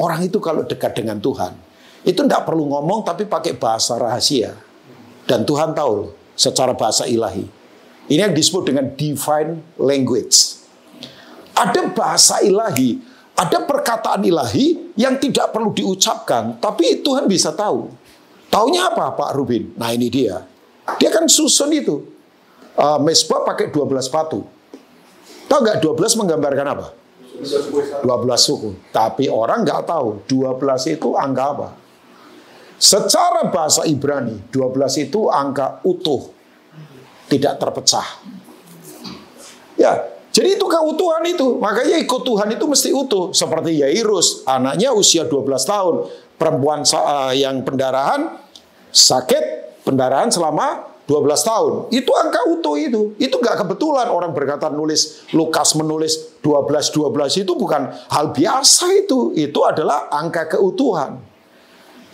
Orang itu kalau dekat dengan Tuhan, itu tidak perlu ngomong tapi pakai bahasa rahasia. Dan Tuhan tahu secara bahasa ilahi. Ini yang disebut dengan divine language. Ada bahasa ilahi, ada perkataan ilahi yang tidak perlu diucapkan, tapi Tuhan bisa tahu. Taunya apa Pak Rubin? Nah ini dia. Dia kan susun itu. Uh, mesbah pakai 12 patu Tahu nggak 12 menggambarkan apa? 12 suku. Tapi orang nggak tahu 12 itu angka apa. Secara bahasa Ibrani, 12 itu angka utuh. Tidak terpecah. Ya, jadi itu keutuhan itu. Makanya ikut Tuhan itu mesti utuh. Seperti Yairus, anaknya usia 12 tahun. Perempuan eh, yang pendarahan, sakit pendarahan selama 12 tahun. Itu angka utuh itu. Itu nggak kebetulan orang berkata nulis Lukas menulis 12 12 itu bukan hal biasa itu. Itu adalah angka keutuhan.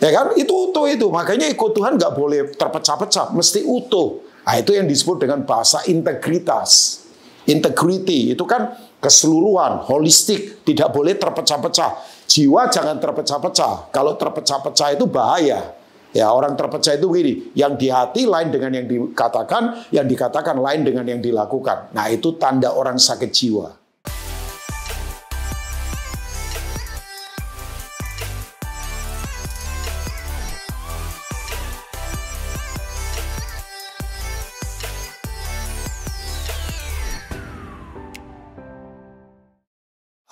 Ya kan? Itu utuh itu. Makanya ikut Tuhan nggak boleh terpecah-pecah, mesti utuh. Nah, itu yang disebut dengan bahasa integritas. Integrity itu kan keseluruhan, holistik, tidak boleh terpecah-pecah. Jiwa jangan terpecah-pecah. Kalau terpecah-pecah itu bahaya. Ya, orang terpercaya itu begini, yang di hati lain dengan yang dikatakan, yang dikatakan lain dengan yang dilakukan. Nah, itu tanda orang sakit jiwa.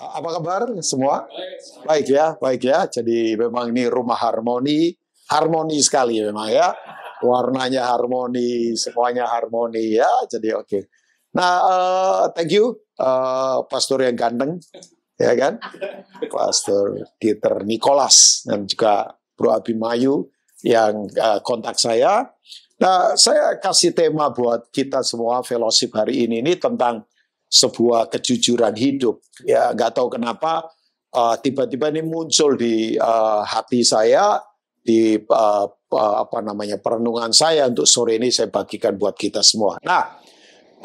Apa kabar semua? Baik ya, baik ya. Jadi memang ini rumah harmoni, harmoni sekali memang ya. Warnanya harmoni, semuanya harmoni ya. Jadi oke. Okay. Nah, uh, thank you uh, pastor yang ganteng ya kan? Pastor Peter Nicholas dan juga Bro Abimayu yang uh, kontak saya. Nah, saya kasih tema buat kita semua fellowship hari ini ini tentang sebuah kejujuran hidup. Ya, nggak tahu kenapa tiba-tiba uh, ini muncul di uh, hati saya di uh, apa namanya perenungan saya untuk sore ini saya bagikan buat kita semua. Nah,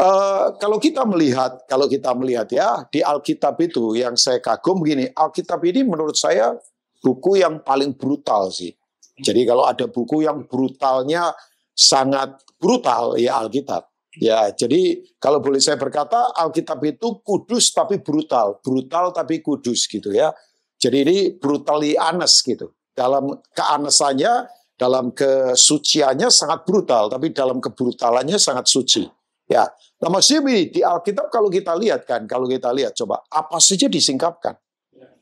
uh, kalau kita melihat kalau kita melihat ya di Alkitab itu yang saya kagum gini Alkitab ini menurut saya buku yang paling brutal sih. Jadi kalau ada buku yang brutalnya sangat brutal ya Alkitab. Ya, jadi kalau boleh saya berkata Alkitab itu kudus tapi brutal, brutal tapi kudus gitu ya. Jadi ini brutally honest gitu dalam keanesannya, dalam kesuciannya sangat brutal, tapi dalam kebrutalannya sangat suci. Ya, nah maksudnya di Alkitab kalau kita lihat kan, kalau kita lihat coba apa saja disingkapkan.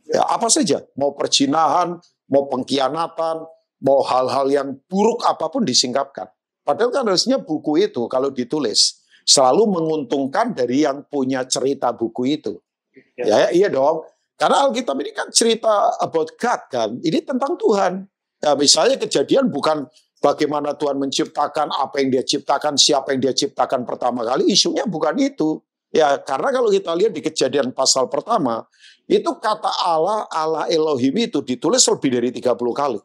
Ya, apa saja, mau perjinahan, mau pengkhianatan, mau hal-hal yang buruk apapun disingkapkan. Padahal kan harusnya buku itu kalau ditulis selalu menguntungkan dari yang punya cerita buku itu. Ya, ya iya dong. Karena Alkitab ini kan cerita about God kan, ini tentang Tuhan. Ya, misalnya kejadian bukan bagaimana Tuhan menciptakan apa yang dia ciptakan, siapa yang dia ciptakan pertama kali, isunya bukan itu. Ya, karena kalau kita lihat di kejadian pasal pertama, itu kata Allah, Allah Elohim itu ditulis lebih dari 30 kali.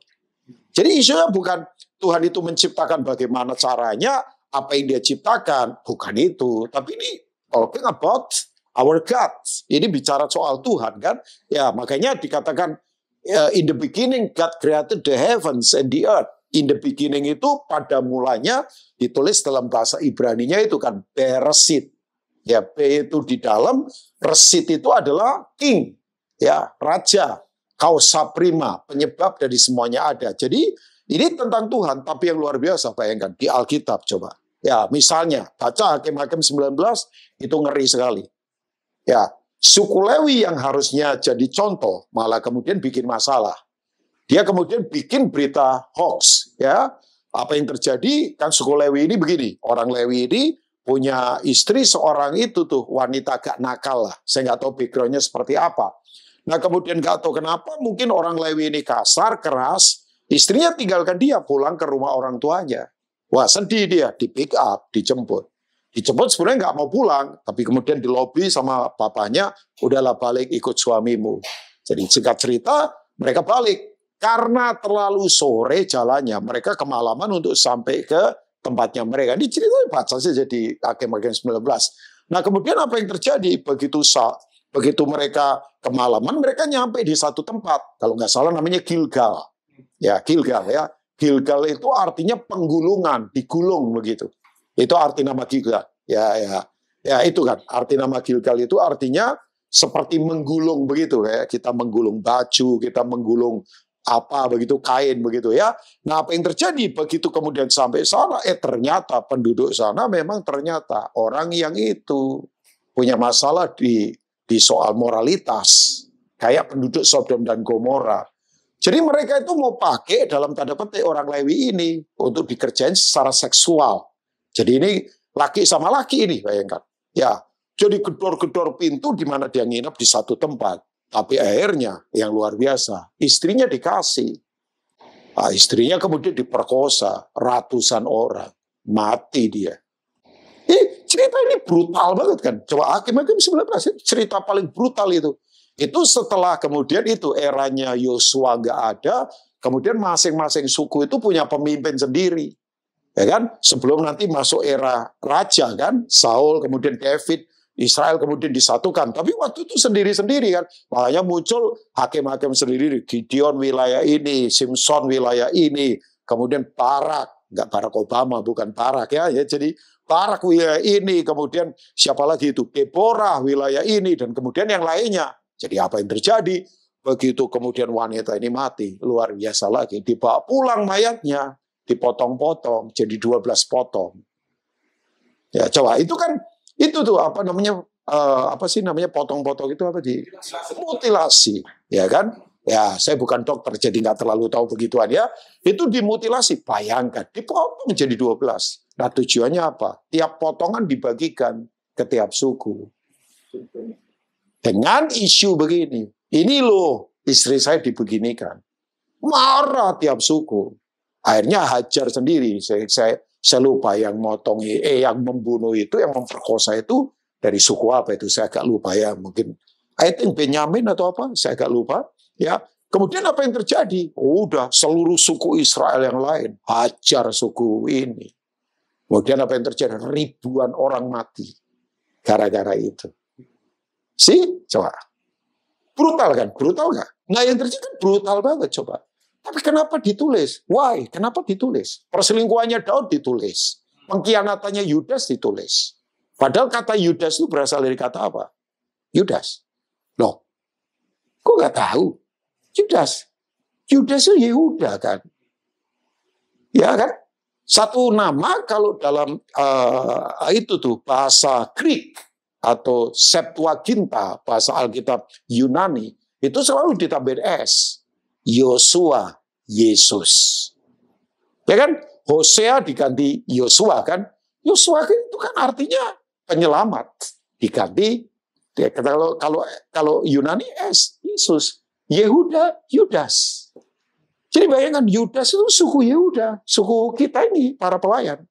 Jadi isunya bukan Tuhan itu menciptakan bagaimana caranya, apa yang dia ciptakan, bukan itu. Tapi ini talking about our God. Ini bicara soal Tuhan kan? Ya, makanya dikatakan ya, in the beginning God created the heavens and the earth. In the beginning itu pada mulanya ditulis dalam bahasa Ibrani-nya itu kan beresit. Ya, B itu di dalam, resit itu adalah king, ya, raja, kausa prima, penyebab dari semuanya ada. Jadi ini tentang Tuhan, tapi yang luar biasa bayangkan di Alkitab coba. Ya, misalnya baca Hakim-Hakim 19 itu ngeri sekali. Ya, suku Lewi yang harusnya jadi contoh malah kemudian bikin masalah. Dia kemudian bikin berita hoax, ya. Apa yang terjadi? Kan suku Lewi ini begini, orang Lewi ini punya istri seorang itu tuh wanita agak nakal lah. Saya nggak tahu backgroundnya seperti apa. Nah kemudian nggak tahu kenapa mungkin orang Lewi ini kasar, keras. Istrinya tinggalkan dia pulang ke rumah orang tuanya. Wah sedih dia, di pick up, dijemput dijemput sebenarnya nggak mau pulang, tapi kemudian dilobi sama papanya, udahlah balik ikut suamimu. Jadi singkat cerita, mereka balik. Karena terlalu sore jalannya, mereka kemalaman untuk sampai ke tempatnya mereka. Ini ceritanya baca saja di akhir-akhir 19. Nah kemudian apa yang terjadi? Begitu saat begitu mereka kemalaman, mereka nyampe di satu tempat. Kalau nggak salah namanya Gilgal. Ya, Gilgal ya. Gilgal itu artinya penggulungan, digulung begitu. Itu arti nama Gilgal. Ya, ya. Ya, itu kan. Arti nama Gilgal itu artinya seperti menggulung begitu. ya Kita menggulung baju, kita menggulung apa begitu kain begitu ya. Nah apa yang terjadi begitu kemudian sampai sana eh ternyata penduduk sana memang ternyata orang yang itu punya masalah di di soal moralitas kayak penduduk Sodom dan Gomora. Jadi mereka itu mau pakai dalam tanda petik orang Lewi ini untuk dikerjain secara seksual. Jadi ini laki sama laki ini bayangkan. Ya, jadi gedor-gedor pintu di mana dia nginep di satu tempat. Tapi akhirnya yang luar biasa, istrinya dikasih. Nah, istrinya kemudian diperkosa ratusan orang, mati dia. Ini cerita ini brutal banget kan. Coba hakim-hakim 19 cerita paling brutal itu. Itu setelah kemudian itu eranya Yosua nggak ada, kemudian masing-masing suku itu punya pemimpin sendiri ya kan? Sebelum nanti masuk era raja kan, Saul kemudian David, Israel kemudian disatukan. Tapi waktu itu sendiri-sendiri kan, makanya muncul hakim-hakim sendiri. Gideon wilayah ini, Simpson wilayah ini, kemudian Barak, nggak Barak Obama, bukan Barak ya, ya jadi Barak wilayah ini, kemudian siapa lagi itu Deborah wilayah ini, dan kemudian yang lainnya. Jadi apa yang terjadi? Begitu kemudian wanita ini mati, luar biasa lagi. Dibawa pulang mayatnya, dipotong-potong jadi 12 potong. Ya, coba itu kan itu tuh apa namanya uh, apa sih namanya potong-potong itu apa di mutilasi, ya kan? Ya, saya bukan dokter jadi nggak terlalu tahu begituan ya. Itu dimutilasi, bayangkan dipotong jadi 12. Nah, tujuannya apa? Tiap potongan dibagikan ke tiap suku. Dengan isu begini, ini loh istri saya dibeginikan. Marah tiap suku. Akhirnya Hajar sendiri, saya, saya, saya lupa yang motong, eh yang membunuh itu, yang memperkosa itu dari suku apa itu, saya agak lupa ya mungkin. I think Benyamin atau apa, saya agak lupa. Ya, Kemudian apa yang terjadi? Oh, udah seluruh suku Israel yang lain hajar suku ini. Kemudian apa yang terjadi? Ribuan orang mati gara-gara itu. Sih, coba. Brutal kan? Brutal nggak? Nggak yang terjadi kan brutal banget coba. Tapi kenapa ditulis? Why? Kenapa ditulis? Perselingkuhannya Daud ditulis. Pengkhianatannya Yudas ditulis. Padahal kata Yudas itu berasal dari kata apa? Yudas. Loh, kok gak tahu? Yudas. Yudas itu Yehuda kan. Ya kan? Satu nama kalau dalam uh, itu tuh bahasa Greek atau Septuaginta, bahasa Alkitab Yunani, itu selalu ditambahin S. Yosua Yesus. Ya kan? Hosea diganti Yosua kan? Yosua kan itu kan artinya penyelamat. Diganti dia kata kalau kalau kalau Yunani es Yesus, Yehuda Yudas. Jadi bayangkan Yudas itu suku Yehuda, suku kita ini para pelayan.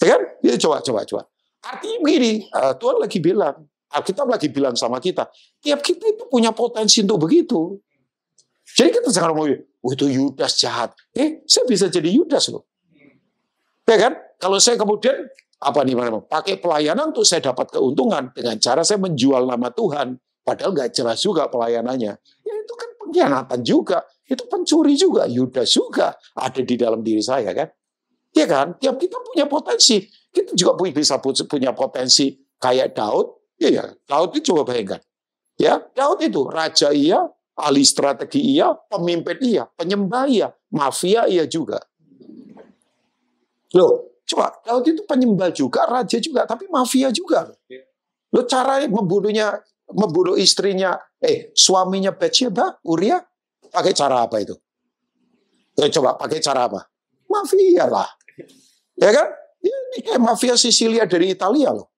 Ya kan? Ya, coba coba coba. Artinya begini, eh, Tuhan lagi bilang, Alkitab lagi bilang sama kita, tiap kita itu punya potensi untuk begitu. Jadi kita jangan ngomong, oh itu Yudas jahat. Eh, saya bisa jadi Yudas loh. Ya kan? Kalau saya kemudian, apa nih, pakai pelayanan untuk saya dapat keuntungan dengan cara saya menjual nama Tuhan. Padahal nggak jelas juga pelayanannya. Ya itu kan pengkhianatan juga. Itu pencuri juga. Yudas juga ada di dalam diri saya kan. Ya kan? Tiap ya, kita punya potensi. Kita juga bisa punya potensi kayak Daud. Iya, ya. Daud itu coba bayangkan. Ya, Daud itu raja iya, Ahli strategi iya, pemimpin iya, penyembah iya, mafia iya juga. Loh, coba Daud itu penyembah juga, raja juga, tapi mafia juga. Lo cara membunuhnya, membunuh istrinya, eh suaminya Bathsheba, Uria, pakai cara apa itu? Loh, eh, coba pakai cara apa? Mafia lah. Ya kan? Ini kayak mafia Sicilia dari Italia loh.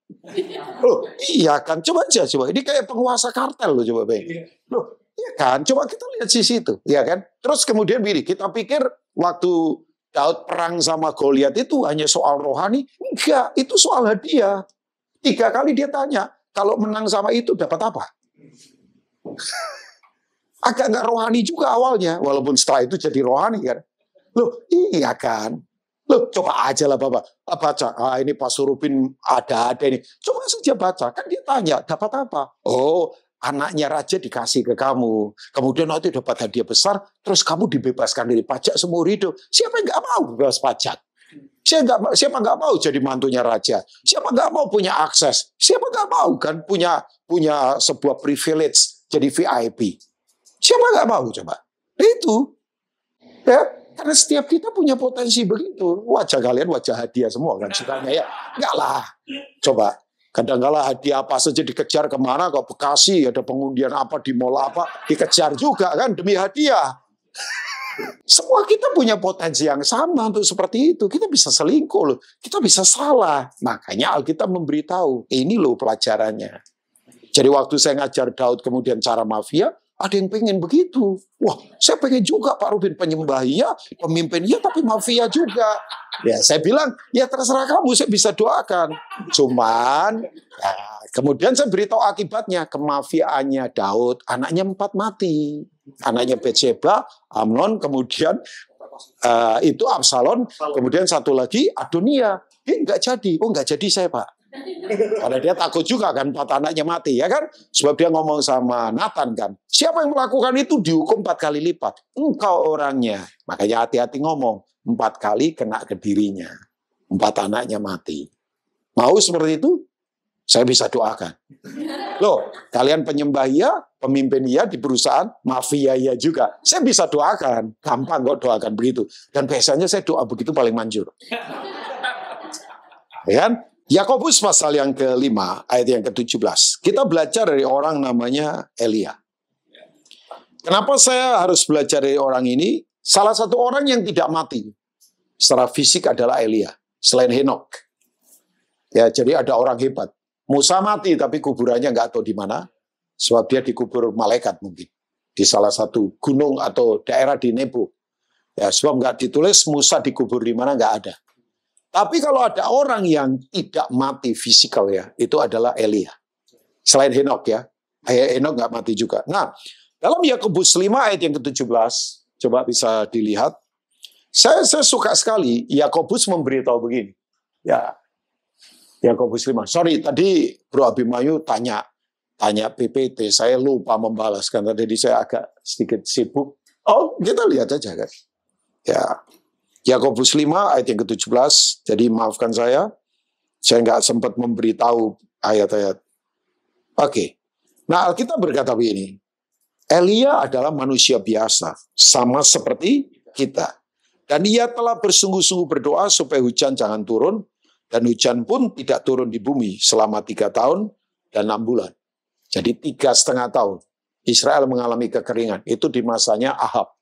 Loh, iya kan? Coba aja, coba. Ini kayak penguasa kartel loh, coba bayangin. Loh, Iya kan? Coba kita lihat sisi itu, ya kan? Terus kemudian begini, kita pikir waktu Daud perang sama Goliat itu hanya soal rohani. Enggak, itu soal hadiah. Tiga kali dia tanya, kalau menang sama itu dapat apa? Agak nggak rohani juga awalnya, walaupun setelah itu jadi rohani kan. Loh, iya kan? Loh, coba aja lah Bapak. Baca, ah, ini Pak Surupin ada-ada ini. Coba saja baca. Kan dia tanya, dapat apa? Oh, anaknya raja dikasih ke kamu. Kemudian waktu dapat hadiah besar, terus kamu dibebaskan dari pajak seumur hidup. Siapa yang gak mau bebas pajak? Siapa nggak siapa mau jadi mantunya raja? Siapa nggak mau punya akses? Siapa nggak mau kan punya punya sebuah privilege jadi VIP? Siapa nggak mau coba? Itu ya karena setiap kita punya potensi begitu. Wajah kalian wajah hadiah semua kan sukanya ya. Enggak lah. Coba Kadangkala hadiah apa saja dikejar kemana, ke Bekasi, ada pengundian apa di mall apa, dikejar juga kan demi hadiah. Semua kita punya potensi yang sama untuk seperti itu. Kita bisa selingkuh loh, kita bisa salah. Makanya Alkitab memberitahu, ini loh pelajarannya. Jadi waktu saya ngajar Daud kemudian cara mafia, ada yang pengen begitu. Wah, saya pengen juga Pak Rudin penyembah ya, pemimpin ya, tapi mafia juga. Ya, saya bilang, ya terserah kamu, saya bisa doakan. Cuman, ya, kemudian saya beritahu akibatnya, kemafiaannya Daud, anaknya empat mati. Anaknya Betseba, Amnon, kemudian uh, itu Absalon, kemudian satu lagi Adonia. Ini enggak jadi. Oh enggak jadi saya Pak. Karena dia takut juga kan empat anaknya mati ya kan. Sebab dia ngomong sama Nathan kan. Siapa yang melakukan itu dihukum empat kali lipat. Engkau orangnya. Makanya hati-hati ngomong. Empat kali kena ke dirinya. Empat anaknya mati. Mau seperti itu? Saya bisa doakan. Loh, kalian penyembah ya pemimpin ya di perusahaan, mafia ya juga. Saya bisa doakan. Gampang kok doakan begitu. Dan biasanya saya doa begitu paling manjur. Ya kan? Yakobus pasal yang kelima, ayat yang ke-17. Kita belajar dari orang namanya Elia. Kenapa saya harus belajar dari orang ini? Salah satu orang yang tidak mati secara fisik adalah Elia, selain Henok. Ya, jadi ada orang hebat. Musa mati tapi kuburannya nggak tahu di mana, sebab dia dikubur malaikat mungkin di salah satu gunung atau daerah di Nebo. Ya, sebab nggak ditulis Musa dikubur di mana nggak ada. Tapi kalau ada orang yang tidak mati fisikal ya, itu adalah Elia. Selain Henok ya. ayah Henok gak mati juga. Nah, dalam Yakobus 5 ayat yang ke-17, coba bisa dilihat. Saya, saya suka sekali Yakobus memberitahu begini. Ya, Yakobus 5. Sorry, tadi Bro Abimayu tanya tanya PPT, saya lupa membalaskan. Tadi saya agak sedikit sibuk. Oh, kita lihat aja guys. Ya, Yakobus 5 ayat yang ke-17. Jadi maafkan saya, saya nggak sempat memberitahu ayat-ayat. Oke. Nah, Alkitab berkata begini. Elia adalah manusia biasa, sama seperti kita. Dan ia telah bersungguh-sungguh berdoa supaya hujan jangan turun, dan hujan pun tidak turun di bumi selama tiga tahun dan enam bulan. Jadi tiga setengah tahun Israel mengalami kekeringan. Itu di masanya Ahab.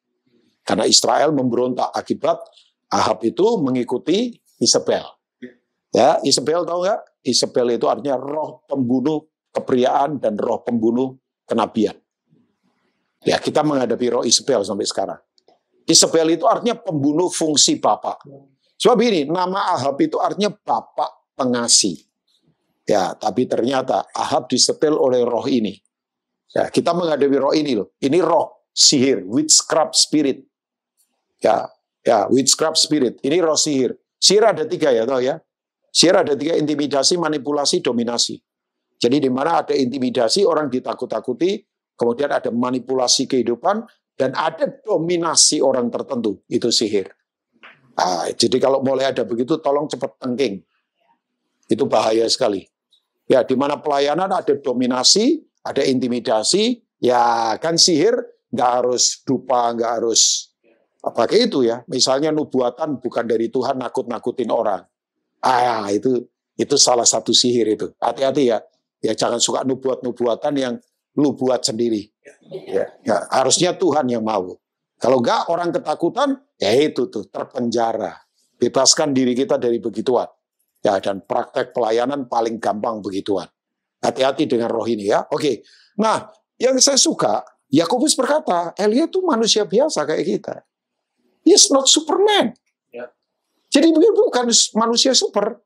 Karena Israel memberontak akibat Ahab itu mengikuti Isabel. Ya, Isabel tahu nggak? Isabel itu artinya roh pembunuh kepriaan dan roh pembunuh kenabian. Ya, kita menghadapi roh Isabel sampai sekarang. Isabel itu artinya pembunuh fungsi bapak. Sebab ini nama Ahab itu artinya bapak pengasih. Ya, tapi ternyata Ahab disetel oleh roh ini. Ya, kita menghadapi roh ini loh. Ini roh sihir, witchcraft spirit. Ya, Ya, witchcraft spirit. Ini roh sihir. Sihir ada tiga ya, toh ya. Sihir ada tiga, intimidasi, manipulasi, dominasi. Jadi di mana ada intimidasi, orang ditakut-takuti, kemudian ada manipulasi kehidupan, dan ada dominasi orang tertentu, itu sihir. Nah, jadi kalau mulai ada begitu, tolong cepat tengking. Itu bahaya sekali. Ya, di mana pelayanan ada dominasi, ada intimidasi, ya kan sihir nggak harus dupa, nggak harus Pakai itu ya, misalnya nubuatan bukan dari Tuhan nakut-nakutin orang. Ah, itu itu salah satu sihir itu. Hati-hati ya. Ya jangan suka nubuat-nubuatan yang lu buat sendiri. Ya, ya, harusnya Tuhan yang mau. Kalau enggak orang ketakutan, ya itu tuh terpenjara. Bebaskan diri kita dari begituan. Ya, dan praktek pelayanan paling gampang begituan. Hati-hati dengan roh ini ya. Oke. Nah, yang saya suka, Yakobus berkata, Elia itu manusia biasa kayak kita. He is not Superman. Ya. Jadi bukan manusia super.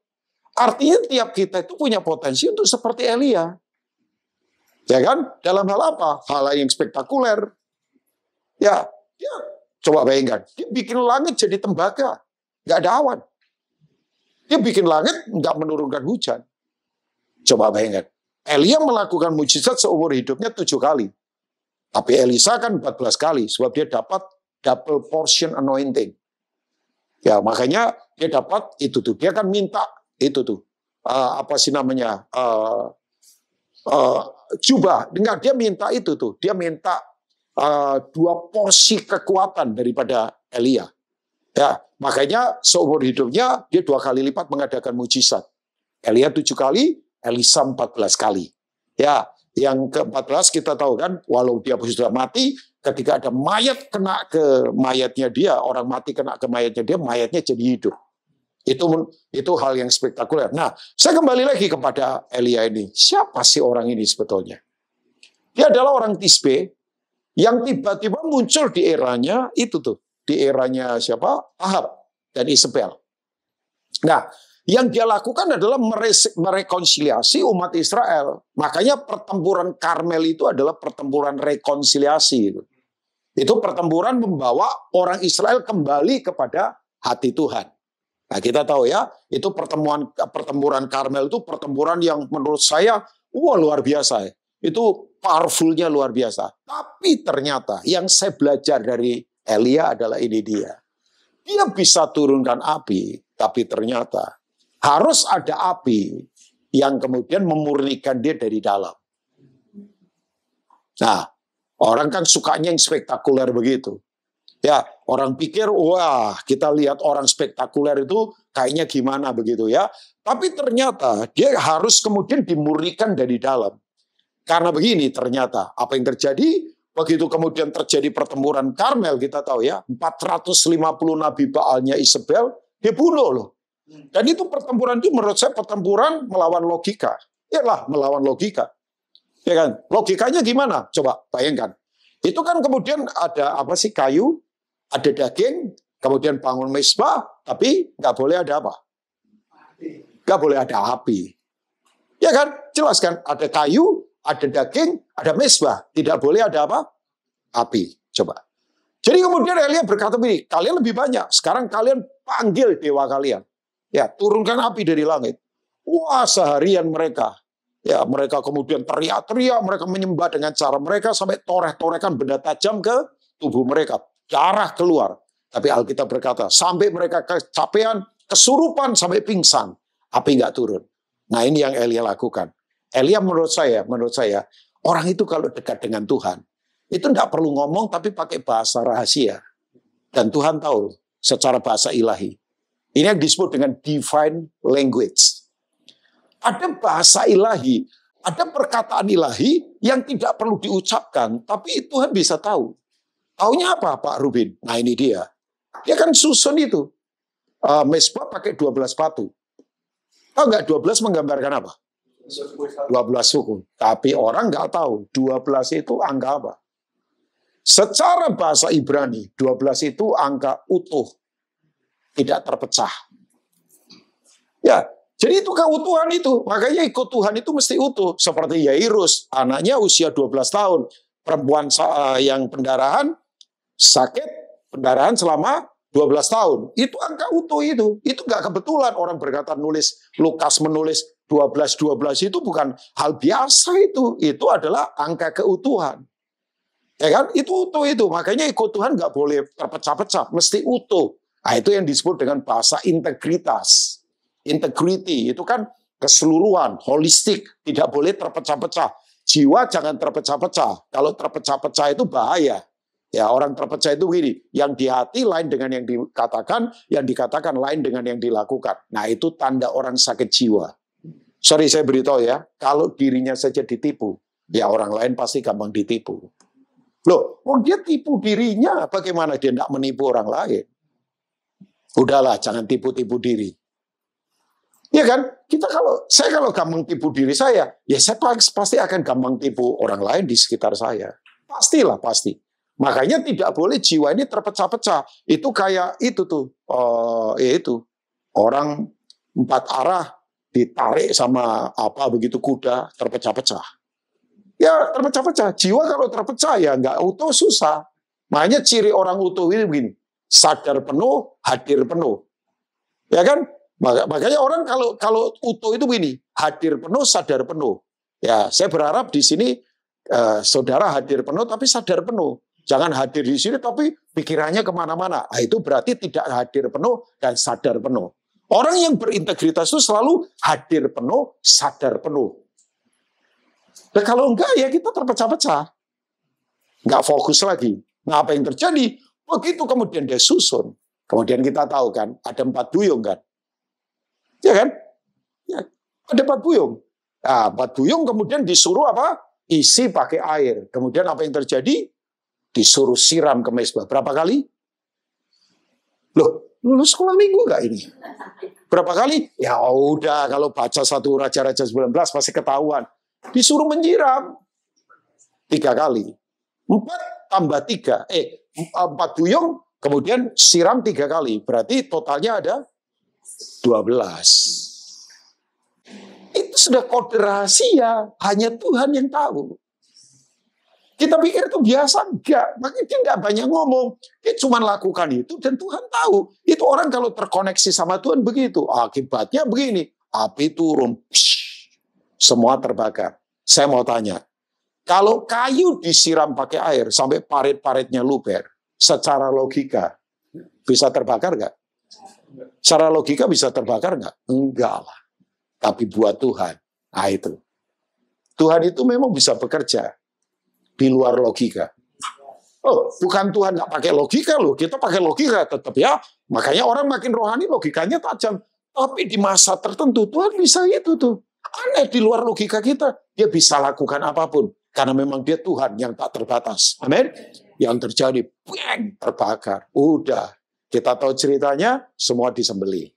Artinya tiap kita itu punya potensi untuk seperti Elia. Ya kan? Dalam hal apa? Hal yang spektakuler. Ya, ya. coba bayangkan. Dia bikin langit jadi tembaga. Gak ada awan. Dia bikin langit gak menurunkan hujan. Coba bayangkan. Elia melakukan mujizat seumur hidupnya tujuh kali. Tapi Elisa kan 14 kali. Sebab dia dapat double portion anointing. Ya makanya dia dapat itu tuh. Dia kan minta itu tuh. Uh, apa sih namanya? Uh, uh, jubah. dengar ah, dia minta itu tuh. Dia minta uh, dua porsi kekuatan daripada Elia. Ya, makanya seumur hidupnya dia dua kali lipat mengadakan mujizat. Elia tujuh kali, Elisa empat belas kali. Ya, yang ke-14 kita tahu kan, walau dia sudah mati, ketika ada mayat kena ke mayatnya dia, orang mati kena ke mayatnya dia, mayatnya jadi hidup. Itu itu hal yang spektakuler. Nah, saya kembali lagi kepada Elia ini. Siapa sih orang ini sebetulnya? Dia adalah orang Tisbe yang tiba-tiba muncul di eranya itu tuh, di eranya siapa? Ahab dan Isabel. Nah, yang dia lakukan adalah merekonsiliasi umat Israel. Makanya pertempuran Karmel itu adalah pertempuran rekonsiliasi. Itu pertempuran membawa orang Israel kembali kepada hati Tuhan. Nah, kita tahu ya, itu pertemuan pertempuran Karmel itu pertempuran yang menurut saya wah luar biasa. Ya. Itu powerfulnya luar biasa. Tapi ternyata yang saya belajar dari Elia adalah ini dia. Dia bisa turunkan api, tapi ternyata harus ada api yang kemudian memurnikan dia dari dalam. Nah, Orang kan sukanya yang spektakuler begitu. Ya, orang pikir wah kita lihat orang spektakuler itu kayaknya gimana begitu ya. Tapi ternyata dia harus kemudian dimurnikan dari dalam. Karena begini ternyata apa yang terjadi begitu kemudian terjadi pertempuran Karmel kita tahu ya 450 nabi Baalnya Isabel dibunuh loh. Dan itu pertempuran itu menurut saya pertempuran melawan logika. ya lah melawan logika. Ya kan? Logikanya gimana? Coba bayangkan. Itu kan kemudian ada apa sih kayu, ada daging, kemudian bangun mesbah, tapi nggak boleh ada apa? Nggak boleh ada api. Ya kan? Jelaskan. Ada kayu, ada daging, ada mesbah. Tidak boleh ada apa? Api. Coba. Jadi kemudian Elia berkata begini, kalian lebih banyak. Sekarang kalian panggil dewa kalian. Ya, turunkan api dari langit. Wah, seharian mereka Ya, mereka kemudian teriak-teriak, mereka menyembah dengan cara mereka sampai toreh torehkan benda tajam ke tubuh mereka. Darah keluar. Tapi Alkitab berkata, sampai mereka kecapean, kesurupan, sampai pingsan. Api nggak turun. Nah ini yang Elia lakukan. Elia menurut saya, menurut saya, orang itu kalau dekat dengan Tuhan, itu nggak perlu ngomong tapi pakai bahasa rahasia. Dan Tuhan tahu secara bahasa ilahi. Ini yang disebut dengan divine language ada bahasa ilahi, ada perkataan ilahi yang tidak perlu diucapkan, tapi Tuhan bisa tahu. Taunya apa Pak Rubin? Nah ini dia. Dia kan susun itu. Uh, mesbah pakai 12 batu. Tahu nggak 12 menggambarkan apa? 12 suku. Tapi orang nggak tahu 12 itu angka apa. Secara bahasa Ibrani, 12 itu angka utuh. Tidak terpecah. Ya, jadi itu keutuhan itu. Makanya ikut Tuhan itu mesti utuh. Seperti Yairus, anaknya usia 12 tahun. Perempuan eh, yang pendarahan, sakit, pendarahan selama 12 tahun. Itu angka utuh itu. Itu nggak kebetulan orang berkata nulis, Lukas menulis 12-12 itu bukan hal biasa itu. Itu adalah angka keutuhan. Ya kan? Itu utuh itu. Makanya ikut Tuhan nggak boleh terpecah-pecah. Mesti utuh. Nah itu yang disebut dengan bahasa integritas integrity itu kan keseluruhan, holistik, tidak boleh terpecah-pecah. Jiwa jangan terpecah-pecah. Kalau terpecah-pecah itu bahaya. Ya, orang terpecah itu gini yang di hati lain dengan yang dikatakan, yang dikatakan lain dengan yang dilakukan. Nah, itu tanda orang sakit jiwa. Sorry saya beritahu ya, kalau dirinya saja ditipu, ya orang lain pasti gampang ditipu. Loh, oh dia tipu dirinya, bagaimana dia tidak menipu orang lain? Udahlah, jangan tipu-tipu diri. Iya kan? Kita kalau saya kalau gampang tipu diri saya, ya saya pasti akan gampang tipu orang lain di sekitar saya. Pastilah pasti. Makanya tidak boleh jiwa ini terpecah-pecah. Itu kayak itu tuh, uh, ya itu orang empat arah ditarik sama apa begitu kuda terpecah-pecah. Ya terpecah-pecah. Jiwa kalau terpecah ya nggak utuh susah. Makanya ciri orang utuh ini begini, sadar penuh, hadir penuh. Ya kan? Maka, makanya orang kalau kalau utuh itu begini, hadir penuh, sadar penuh. Ya, saya berharap di sini uh, saudara hadir penuh tapi sadar penuh. Jangan hadir di sini tapi pikirannya kemana-mana. Nah, itu berarti tidak hadir penuh dan sadar penuh. Orang yang berintegritas itu selalu hadir penuh, sadar penuh. Nah, kalau enggak ya kita terpecah-pecah. Enggak fokus lagi. Nah apa yang terjadi? Begitu kemudian dia susun. Kemudian kita tahu kan, ada empat duyung kan. Ya kan? Ya. Ada empat buyung. Nah, empat buyung kemudian disuruh apa? Isi pakai air. Kemudian apa yang terjadi? Disuruh siram ke mesbah. Berapa kali? Loh, lulus sekolah minggu gak ini? Berapa kali? Ya udah, kalau baca satu Raja-Raja 19 pasti ketahuan. Disuruh menyiram. Tiga kali. Empat tambah tiga. Eh, empat duyung, kemudian siram tiga kali. Berarti totalnya ada 12. Itu sudah kode rahasia, hanya Tuhan yang tahu. Kita pikir itu biasa, enggak. Makanya dia enggak banyak ngomong. Dia cuma lakukan itu dan Tuhan tahu. Itu orang kalau terkoneksi sama Tuhan begitu. Akibatnya begini, api turun. Psh, semua terbakar. Saya mau tanya, kalau kayu disiram pakai air sampai parit-paritnya luber, secara logika, bisa terbakar enggak? Secara logika bisa terbakar nggak? Enggak lah. Tapi buat Tuhan, nah itu. Tuhan itu memang bisa bekerja di luar logika. Oh, bukan Tuhan nggak pakai logika loh. Kita pakai logika tetap ya. Makanya orang makin rohani logikanya tajam. Tapi di masa tertentu Tuhan bisa itu tuh. Aneh di luar logika kita. Dia bisa lakukan apapun. Karena memang dia Tuhan yang tak terbatas. Amin. Yang terjadi, bang, terbakar. Udah, kita tahu ceritanya, semua disembeli.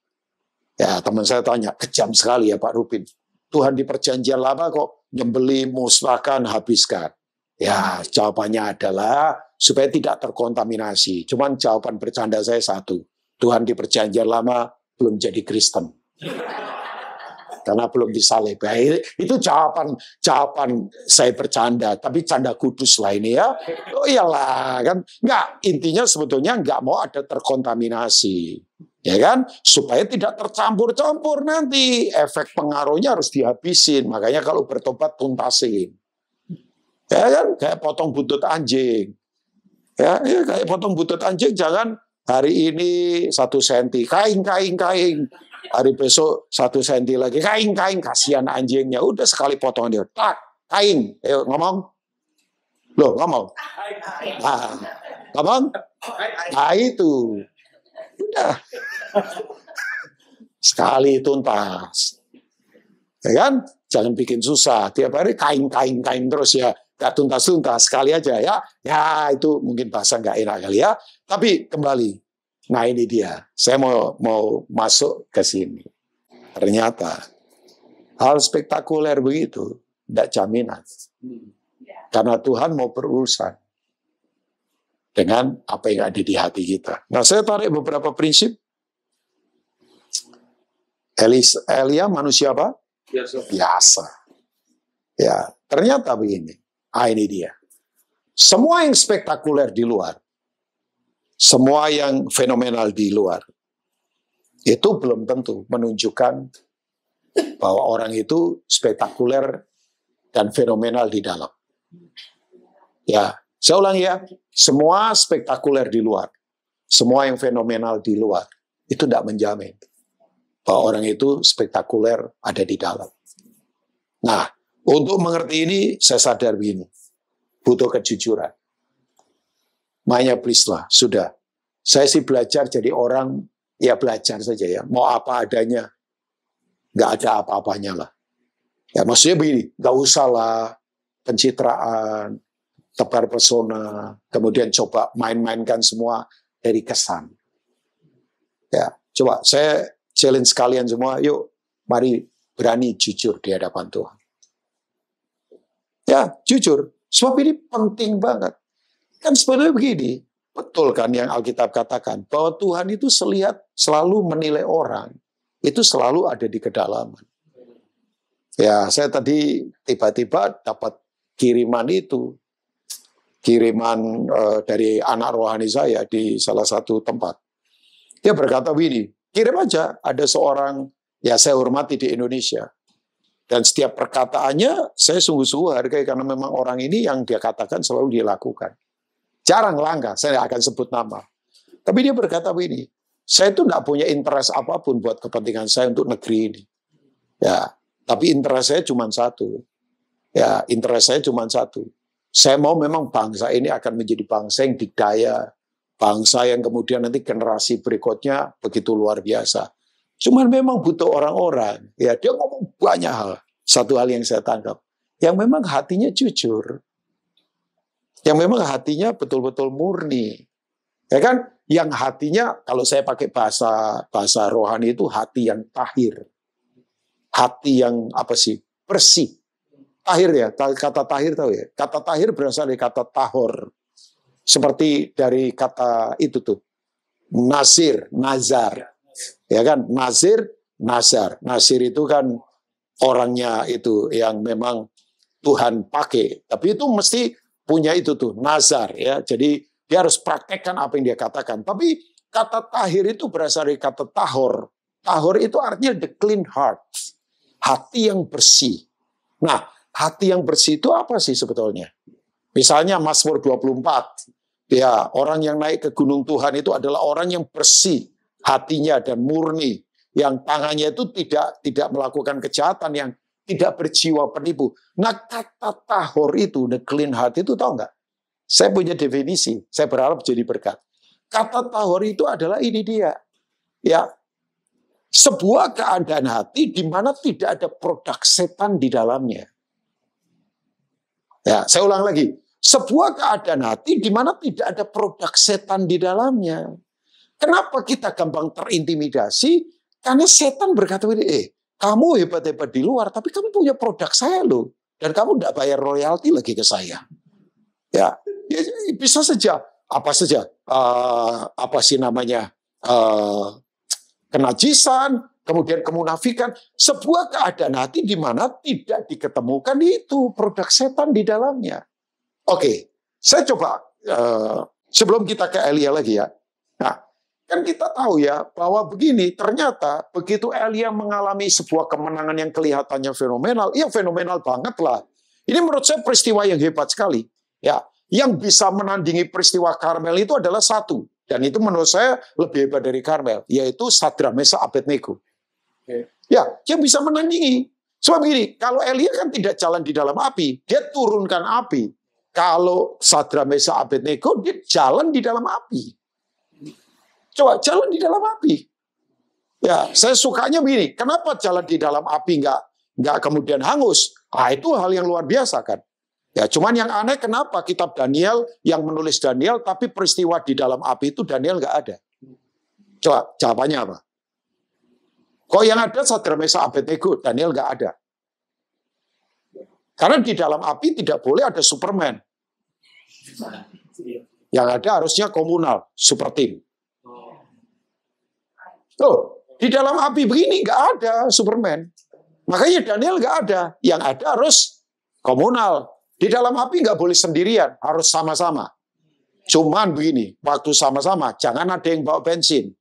Ya, teman saya tanya, kejam sekali ya Pak Rupin. Tuhan di perjanjian lama kok nyembeli, musnahkan, habiskan. Ya, jawabannya adalah supaya tidak terkontaminasi. Cuman jawaban bercanda saya satu. Tuhan di perjanjian lama belum jadi Kristen karena belum bisa disalehbai. Eh, itu jawaban jawaban saya bercanda, tapi canda kudus lah ini ya. Oh iyalah kan. nggak intinya sebetulnya nggak mau ada terkontaminasi. Ya kan? Supaya tidak tercampur-campur nanti. Efek pengaruhnya harus dihabisin. Makanya kalau bertobat tuntasin. Ya kan? Kayak potong butut anjing. Ya, ya kayak potong butut anjing jangan hari ini satu senti kain kain kain Hari besok satu senti lagi, kain, kain, kasihan anjingnya. Udah sekali potongan dia, tak, kain. Ayo ngomong. Loh, ngomong. Nah, ngomong. Nah itu. Udah. Sekali tuntas. Ya kan? Jangan bikin susah. Tiap hari kain-kain-kain terus ya gak tuntas-tuntas sekali aja ya. Ya itu mungkin bahasa nggak enak kali ya. Tapi kembali Nah ini dia, saya mau mau masuk ke sini. Ternyata hal spektakuler begitu, tidak jaminan. Karena Tuhan mau berurusan dengan apa yang ada di hati kita. Nah saya tarik beberapa prinsip. Elis, Elia manusia apa? Biasa. Biasa. Ya, ternyata begini. Ah ini dia. Semua yang spektakuler di luar semua yang fenomenal di luar. Itu belum tentu menunjukkan bahwa orang itu spektakuler dan fenomenal di dalam. Ya, saya ulangi ya, semua spektakuler di luar, semua yang fenomenal di luar, itu tidak menjamin bahwa orang itu spektakuler ada di dalam. Nah, untuk mengerti ini, saya sadar begini, butuh kejujuran. Maya please lah, sudah. Saya sih belajar jadi orang, ya belajar saja ya. Mau apa adanya, gak ada apa-apanya lah. Ya maksudnya begini, gak usah lah pencitraan, tebar persona kemudian coba main-mainkan semua dari kesan. Ya, coba saya challenge kalian semua, yuk mari berani jujur di hadapan Tuhan. Ya, jujur. Sebab ini penting banget. Kan sebenarnya begini, betul kan yang Alkitab katakan bahwa Tuhan itu selihat selalu menilai orang itu selalu ada di kedalaman. Ya, saya tadi tiba-tiba dapat kiriman itu, kiriman uh, dari anak rohani saya di salah satu tempat. Dia berkata begini, kirim aja ada seorang ya saya hormati di Indonesia. Dan setiap perkataannya saya sungguh-sungguh hargai karena memang orang ini yang dia katakan selalu dilakukan. Jarang langka, saya akan sebut nama. Tapi dia berkata begini, saya itu tidak punya interest apapun buat kepentingan saya untuk negeri ini. Ya, tapi interest saya cuma satu. Ya, interest saya cuma satu. Saya mau memang bangsa ini akan menjadi bangsa yang dikdaya, bangsa yang kemudian nanti generasi berikutnya begitu luar biasa. Cuman memang butuh orang-orang. Ya, dia ngomong banyak hal. Satu hal yang saya tangkap, yang memang hatinya jujur yang memang hatinya betul-betul murni. Ya kan? Yang hatinya kalau saya pakai bahasa bahasa rohani itu hati yang tahir. Hati yang apa sih? bersih. Tahir ya, kata tahir tahu ya. Kata tahir berasal dari kata tahor. Seperti dari kata itu tuh. Nasir, nazar. Ya kan? Nasir, nazar. Nasir itu kan orangnya itu yang memang Tuhan pakai. Tapi itu mesti punya itu tuh nazar ya. Jadi dia harus praktekkan apa yang dia katakan. Tapi kata tahir itu berasal dari kata tahor. Tahor itu artinya the clean heart. Hati yang bersih. Nah, hati yang bersih itu apa sih sebetulnya? Misalnya Mazmur 24. Ya, orang yang naik ke gunung Tuhan itu adalah orang yang bersih hatinya dan murni, yang tangannya itu tidak tidak melakukan kejahatan, yang tidak berjiwa penipu. Nah kata tahor itu, the clean heart itu tahu nggak? Saya punya definisi, saya berharap jadi berkat. Kata tahor itu adalah ini dia. Ya, sebuah keadaan hati di mana tidak ada produk setan di dalamnya. Ya, saya ulang lagi. Sebuah keadaan hati di mana tidak ada produk setan di dalamnya. Kenapa kita gampang terintimidasi? Karena setan berkata, eh, kamu hebat-hebat di luar, tapi kamu punya produk saya loh. Dan kamu tidak bayar royalti lagi ke saya. Ya, ya bisa saja apa saja uh, apa sih namanya uh, kenajisan, kemudian kemunafikan, sebuah keadaan hati di mana tidak diketemukan itu produk setan di dalamnya. Oke, okay, saya coba uh, sebelum kita ke Elia lagi ya. Nah, Kan kita tahu ya bahwa begini, ternyata begitu Elia mengalami sebuah kemenangan yang kelihatannya fenomenal, ya fenomenal banget lah. Ini menurut saya peristiwa yang hebat sekali. Ya, yang bisa menandingi peristiwa Karmel itu adalah satu. Dan itu menurut saya lebih hebat dari Karmel, yaitu Sadra Mesa Abednego. Ya, yang bisa menandingi. Sebab gini, kalau Elia kan tidak jalan di dalam api, dia turunkan api. Kalau Sadra Mesa Abednego, dia jalan di dalam api. Coba jalan di dalam api. Ya, saya sukanya begini. Kenapa jalan di dalam api nggak nggak kemudian hangus? Ah itu hal yang luar biasa kan. Ya, cuman yang aneh kenapa kitab Daniel yang menulis Daniel tapi peristiwa di dalam api itu Daniel nggak ada. Coba jawabannya apa? Kok yang ada Sadramesa Abednego, Daniel nggak ada. Karena di dalam api tidak boleh ada Superman. Yang ada harusnya komunal, super team. Loh, di dalam api begini gak ada Superman. Makanya Daniel gak ada. Yang ada harus komunal. Di dalam api gak boleh sendirian, harus sama-sama. Cuman begini, waktu sama-sama, jangan ada yang bawa bensin.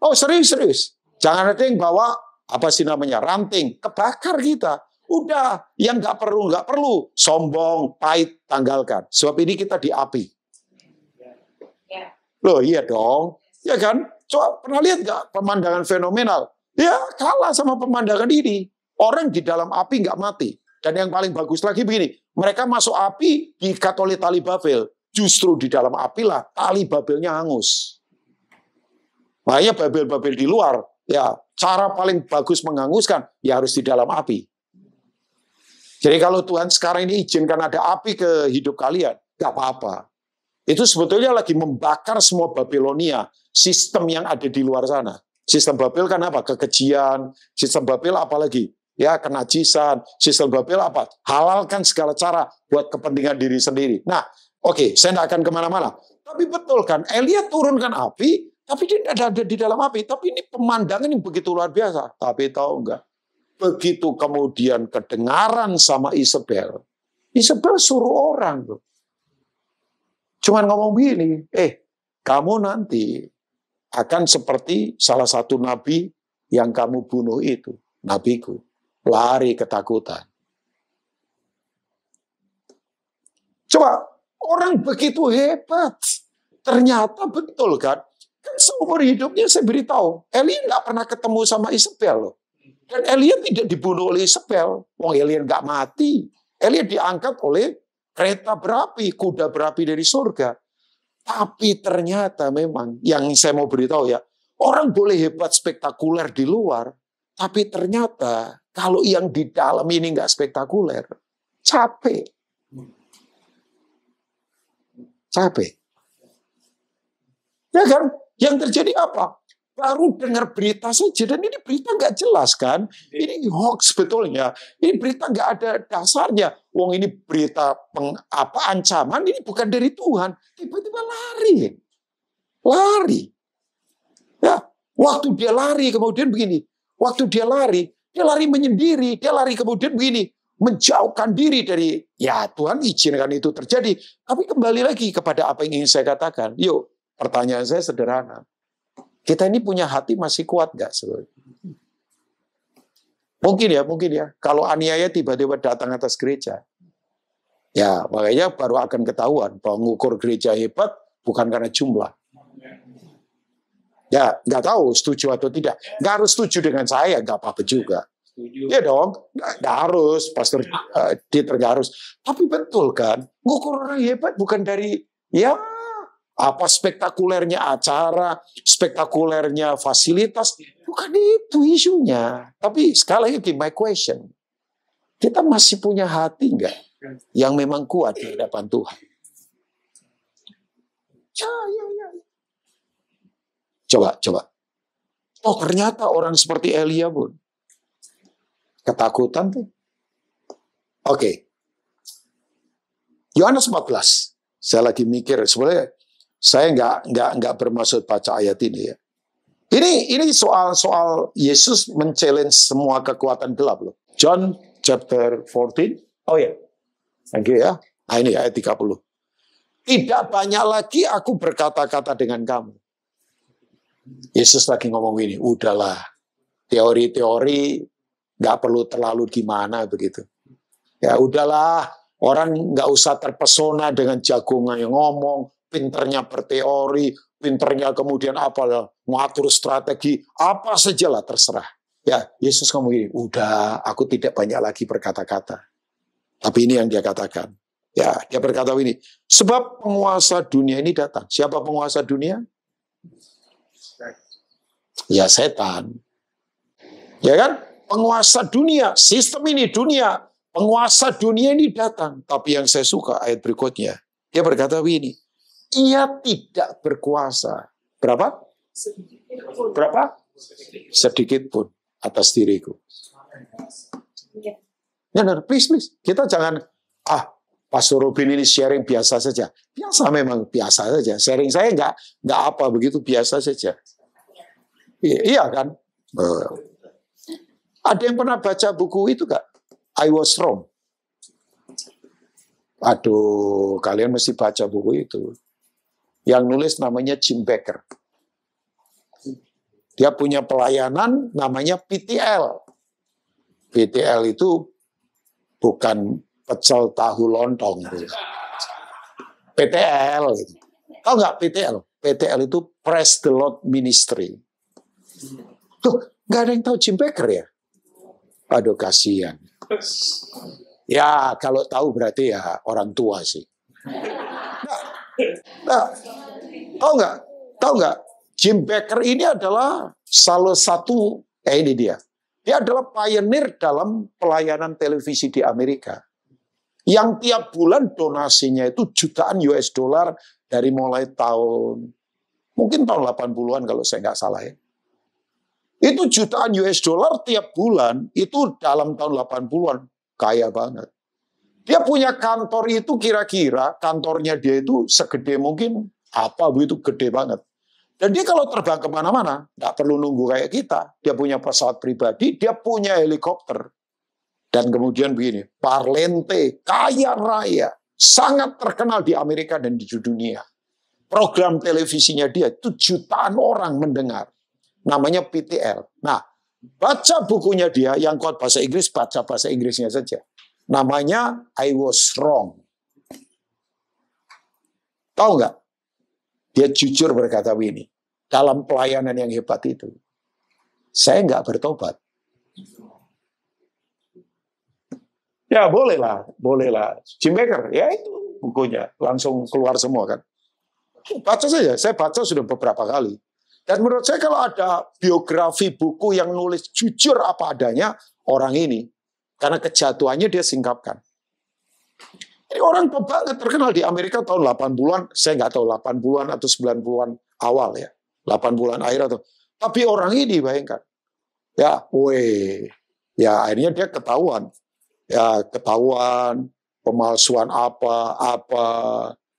Oh serius-serius, jangan ada yang bawa apa sih namanya ranting, kebakar kita. Udah, yang gak perlu gak perlu, sombong, pahit, tanggalkan. Sebab ini kita di api. Ya. Loh iya dong, ya kan? coba pernah lihat nggak pemandangan fenomenal? Ya kalah sama pemandangan ini. Orang di dalam api nggak mati. Dan yang paling bagus lagi begini, mereka masuk api di oleh tali Babel. Justru di dalam apilah tali Babelnya hangus. Makanya nah, Babel-Babel di luar, ya cara paling bagus menghanguskan, ya harus di dalam api. Jadi kalau Tuhan sekarang ini izinkan ada api ke hidup kalian, nggak apa-apa. Itu sebetulnya lagi membakar semua Babilonia sistem yang ada di luar sana. Sistem Babel kan apa? Kekejian. Sistem Babel apalagi? Ya, kenajisan. Sistem Babel apa? Halalkan segala cara buat kepentingan diri sendiri. Nah, oke, okay, saya tidak akan kemana-mana. Tapi betul kan, Elia turunkan api, tapi dia tidak ada di dalam api. Tapi ini pemandangan yang begitu luar biasa. Tapi tahu enggak? Begitu kemudian kedengaran sama Isabel, Isabel suruh orang. Tuh. Cuman ngomong begini, eh kamu nanti akan seperti salah satu nabi yang kamu bunuh itu, nabiku, lari ketakutan. Coba orang begitu hebat, ternyata betul kan? Kan seumur hidupnya saya beritahu, Elia nggak pernah ketemu sama Isabel loh. Dan Elia tidak dibunuh oleh Isabel. Wong Elia nggak mati. Elia diangkat oleh kereta berapi, kuda berapi dari surga. Tapi ternyata memang yang saya mau beritahu ya, orang boleh hebat spektakuler di luar, tapi ternyata kalau yang di dalam ini nggak spektakuler, capek. Capek. Ya kan? Yang terjadi apa? baru dengar berita saja dan ini berita nggak jelas kan iya. ini hoax betulnya ini berita nggak ada dasarnya wong ini berita peng, apa ancaman ini bukan dari Tuhan tiba-tiba lari lari ya waktu dia lari kemudian begini waktu dia lari dia lari menyendiri dia lari kemudian begini menjauhkan diri dari ya Tuhan izinkan itu terjadi tapi kembali lagi kepada apa yang ingin saya katakan yuk pertanyaan saya sederhana kita ini punya hati masih kuat gak sebenarnya? Mungkin ya, mungkin ya. Kalau aniaya tiba-tiba datang atas gereja, ya makanya baru akan ketahuan bahwa ngukur gereja hebat bukan karena jumlah. Ya, nggak tahu setuju atau tidak. Nggak harus setuju dengan saya, nggak apa-apa juga. Iya dong, nggak harus, Pastor uh, eh, Dieter nggak harus. Tapi betul kan, ngukur orang hebat bukan dari ya apa spektakulernya acara, spektakulernya fasilitas, bukan itu isunya. Tapi sekali lagi my question, kita masih punya hati nggak yang memang kuat di hadapan Tuhan? Ya, ya, ya. Coba, coba. Oh ternyata orang seperti Elia pun ketakutan tuh. Oke. Okay. Yohanes 14. Saya lagi mikir sebenarnya saya nggak nggak nggak bermaksud baca ayat ini ya. Ini ini soal soal Yesus menchallenge semua kekuatan gelap loh. John chapter 14. Oh ya. Yeah. Thank you ya. Nah ini ayat 30. Tidak banyak lagi aku berkata-kata dengan kamu. Yesus lagi ngomong ini, udahlah. Teori-teori nggak perlu terlalu gimana begitu. Ya udahlah, orang nggak usah terpesona dengan jagungan yang ngomong, pinternya berteori, pinternya kemudian apa Mengatur ya, strategi, apa sajalah terserah. Ya, Yesus ngomong ini, udah aku tidak banyak lagi berkata-kata. Tapi ini yang dia katakan. Ya, dia berkata ini, sebab penguasa dunia ini datang. Siapa penguasa dunia? Ya setan. Ya kan? Penguasa dunia, sistem ini dunia. Penguasa dunia ini datang. Tapi yang saya suka ayat berikutnya. Dia berkata ini, ia tidak berkuasa. Berapa? Berapa? Sedikit pun atas diriku. Iya. Ya, nah, please, please. Kita jangan, ah, Pastor Robin ini sharing biasa saja. Biasa memang, biasa saja. Sharing saya enggak, enggak apa begitu, biasa saja. Iya, iya kan? Uh. Ada yang pernah baca buku itu kak? I was wrong. Aduh, kalian mesti baca buku itu yang nulis namanya Jim Baker. Dia punya pelayanan namanya PTL. PTL itu bukan pecel tahu lontong. PTL. Tahu nggak PTL? PTL itu Press the Lord Ministry. Tuh, nggak ada yang tahu Jim Baker ya? Aduh, kasihan. Ya, kalau tahu berarti ya orang tua sih. Nah, tahu nggak? Tahu nggak? Jim Becker ini adalah salah satu, eh ini dia. Dia adalah pioneer dalam pelayanan televisi di Amerika. Yang tiap bulan donasinya itu jutaan US dollar dari mulai tahun, mungkin tahun 80-an kalau saya nggak salah ya. Itu jutaan US dollar tiap bulan, itu dalam tahun 80-an, kaya banget. Dia punya kantor itu kira-kira kantornya dia itu segede mungkin apa itu gede banget. Dan dia kalau terbang kemana-mana, nggak perlu nunggu kayak kita. Dia punya pesawat pribadi, dia punya helikopter. Dan kemudian begini, Parlente, kaya raya, sangat terkenal di Amerika dan di dunia. Program televisinya dia, itu jutaan orang mendengar. Namanya PTL. Nah, baca bukunya dia, yang kuat bahasa Inggris, baca bahasa Inggrisnya saja. Namanya I was wrong. Tahu nggak? Dia jujur berkata ini dalam pelayanan yang hebat itu. Saya nggak bertobat. Ya bolehlah, bolehlah. Jim Baker, ya itu bukunya. Langsung keluar semua kan. Baca saja, saya baca sudah beberapa kali. Dan menurut saya kalau ada biografi buku yang nulis jujur apa adanya, orang ini karena kejatuhannya dia singkapkan. Ini orang banget terkenal di Amerika tahun 80-an, saya nggak tahu 80-an atau 90-an awal ya. 80-an akhir atau tapi orang ini bayangkan. Ya, weh. Ya, akhirnya dia ketahuan. Ya, ketahuan pemalsuan apa, apa.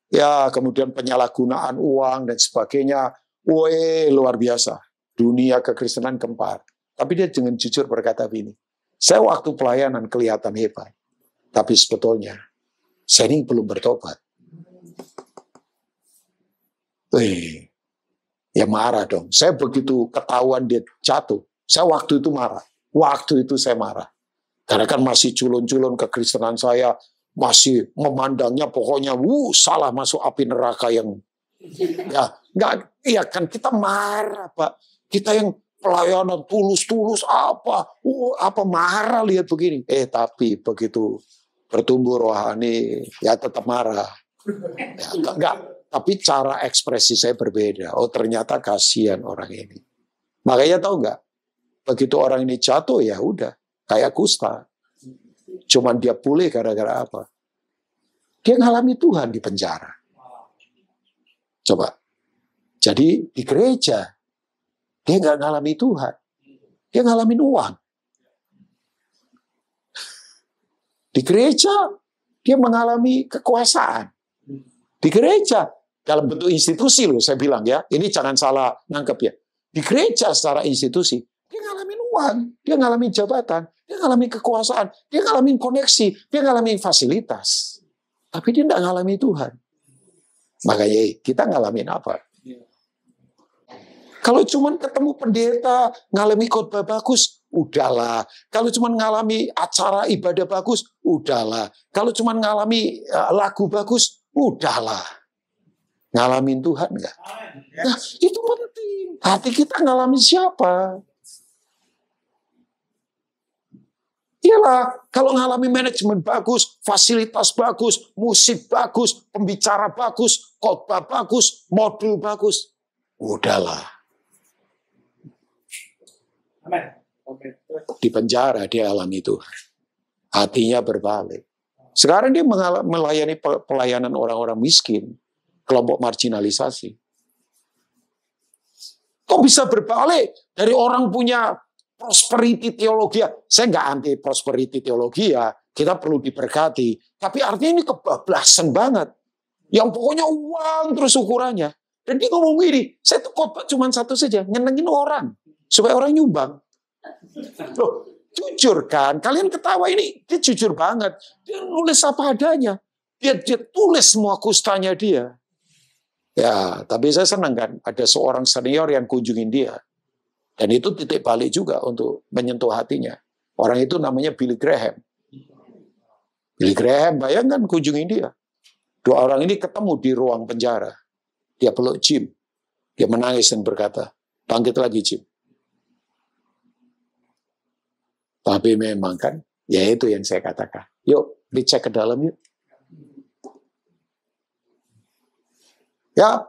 Ya, kemudian penyalahgunaan uang dan sebagainya. Weh, luar biasa. Dunia kekristenan kempar. Tapi dia dengan jujur berkata begini, saya waktu pelayanan kelihatan hebat. Tapi sebetulnya, saya ini belum bertobat. Eh, ya marah dong. Saya begitu ketahuan dia jatuh, saya waktu itu marah. Waktu itu saya marah. Karena kan masih culun-culun kekristenan saya, masih memandangnya pokoknya, wuh, salah masuk api neraka yang, ya, nggak, iya kan kita marah, Pak. Kita yang pelayanan tulus-tulus apa, uh, apa marah lihat begini. Eh tapi begitu bertumbuh rohani ya tetap marah. Ya, enggak, tapi cara ekspresi saya berbeda. Oh ternyata kasihan orang ini. Makanya tahu nggak? Begitu orang ini jatuh ya udah kayak kusta. Cuman dia pulih gara-gara apa? Dia ngalami Tuhan di penjara. Coba. Jadi di gereja dia nggak ngalami Tuhan. Dia ngalamin uang. Di gereja, dia mengalami kekuasaan. Di gereja, dalam bentuk institusi loh saya bilang ya. Ini jangan salah nangkep ya. Di gereja secara institusi, dia ngalamin uang, dia ngalami jabatan, dia ngalami kekuasaan, dia ngalamin koneksi, dia ngalami fasilitas. Tapi dia tidak ngalami Tuhan. Makanya kita ngalamin apa? Kalau cuman ketemu pendeta, ngalami khotbah bagus, udahlah. Kalau cuman ngalami acara ibadah bagus, udahlah. Kalau cuman ngalami eh, lagu bagus, udahlah. Ngalamin Tuhan enggak? Nah, itu penting. Hati kita ngalamin siapa? Iyalah, kalau ngalami manajemen bagus, fasilitas bagus, musik bagus, pembicara bagus, khotbah bagus, modul bagus, udahlah. Di penjara dia alami itu. Hatinya berbalik. Sekarang dia melayani pelayanan orang-orang miskin, kelompok marginalisasi. Kok bisa berbalik dari orang punya prosperity teologi? Ya. Saya nggak anti prosperity teologi ya, kita perlu diberkati. Tapi artinya ini kebablasan banget. Yang pokoknya uang terus ukurannya. Dan dia ngomong gini, saya tuh kotak cuma satu saja, nyenengin orang supaya orang nyumbang. Loh, jujur kan? Kalian ketawa ini dia jujur banget. Dia nulis apa adanya. Dia dia tulis semua kustanya dia. Ya, tapi saya senang kan ada seorang senior yang kunjungin dia. Dan itu titik balik juga untuk menyentuh hatinya. Orang itu namanya Billy Graham. Billy Graham, bayangkan kan kunjungin dia. Dua orang ini ketemu di ruang penjara. Dia peluk Jim. Dia menangis dan berkata, bangkit lagi Jim. Tapi memang kan, ya itu yang saya katakan. Yuk, dicek ke dalam yuk. Ya,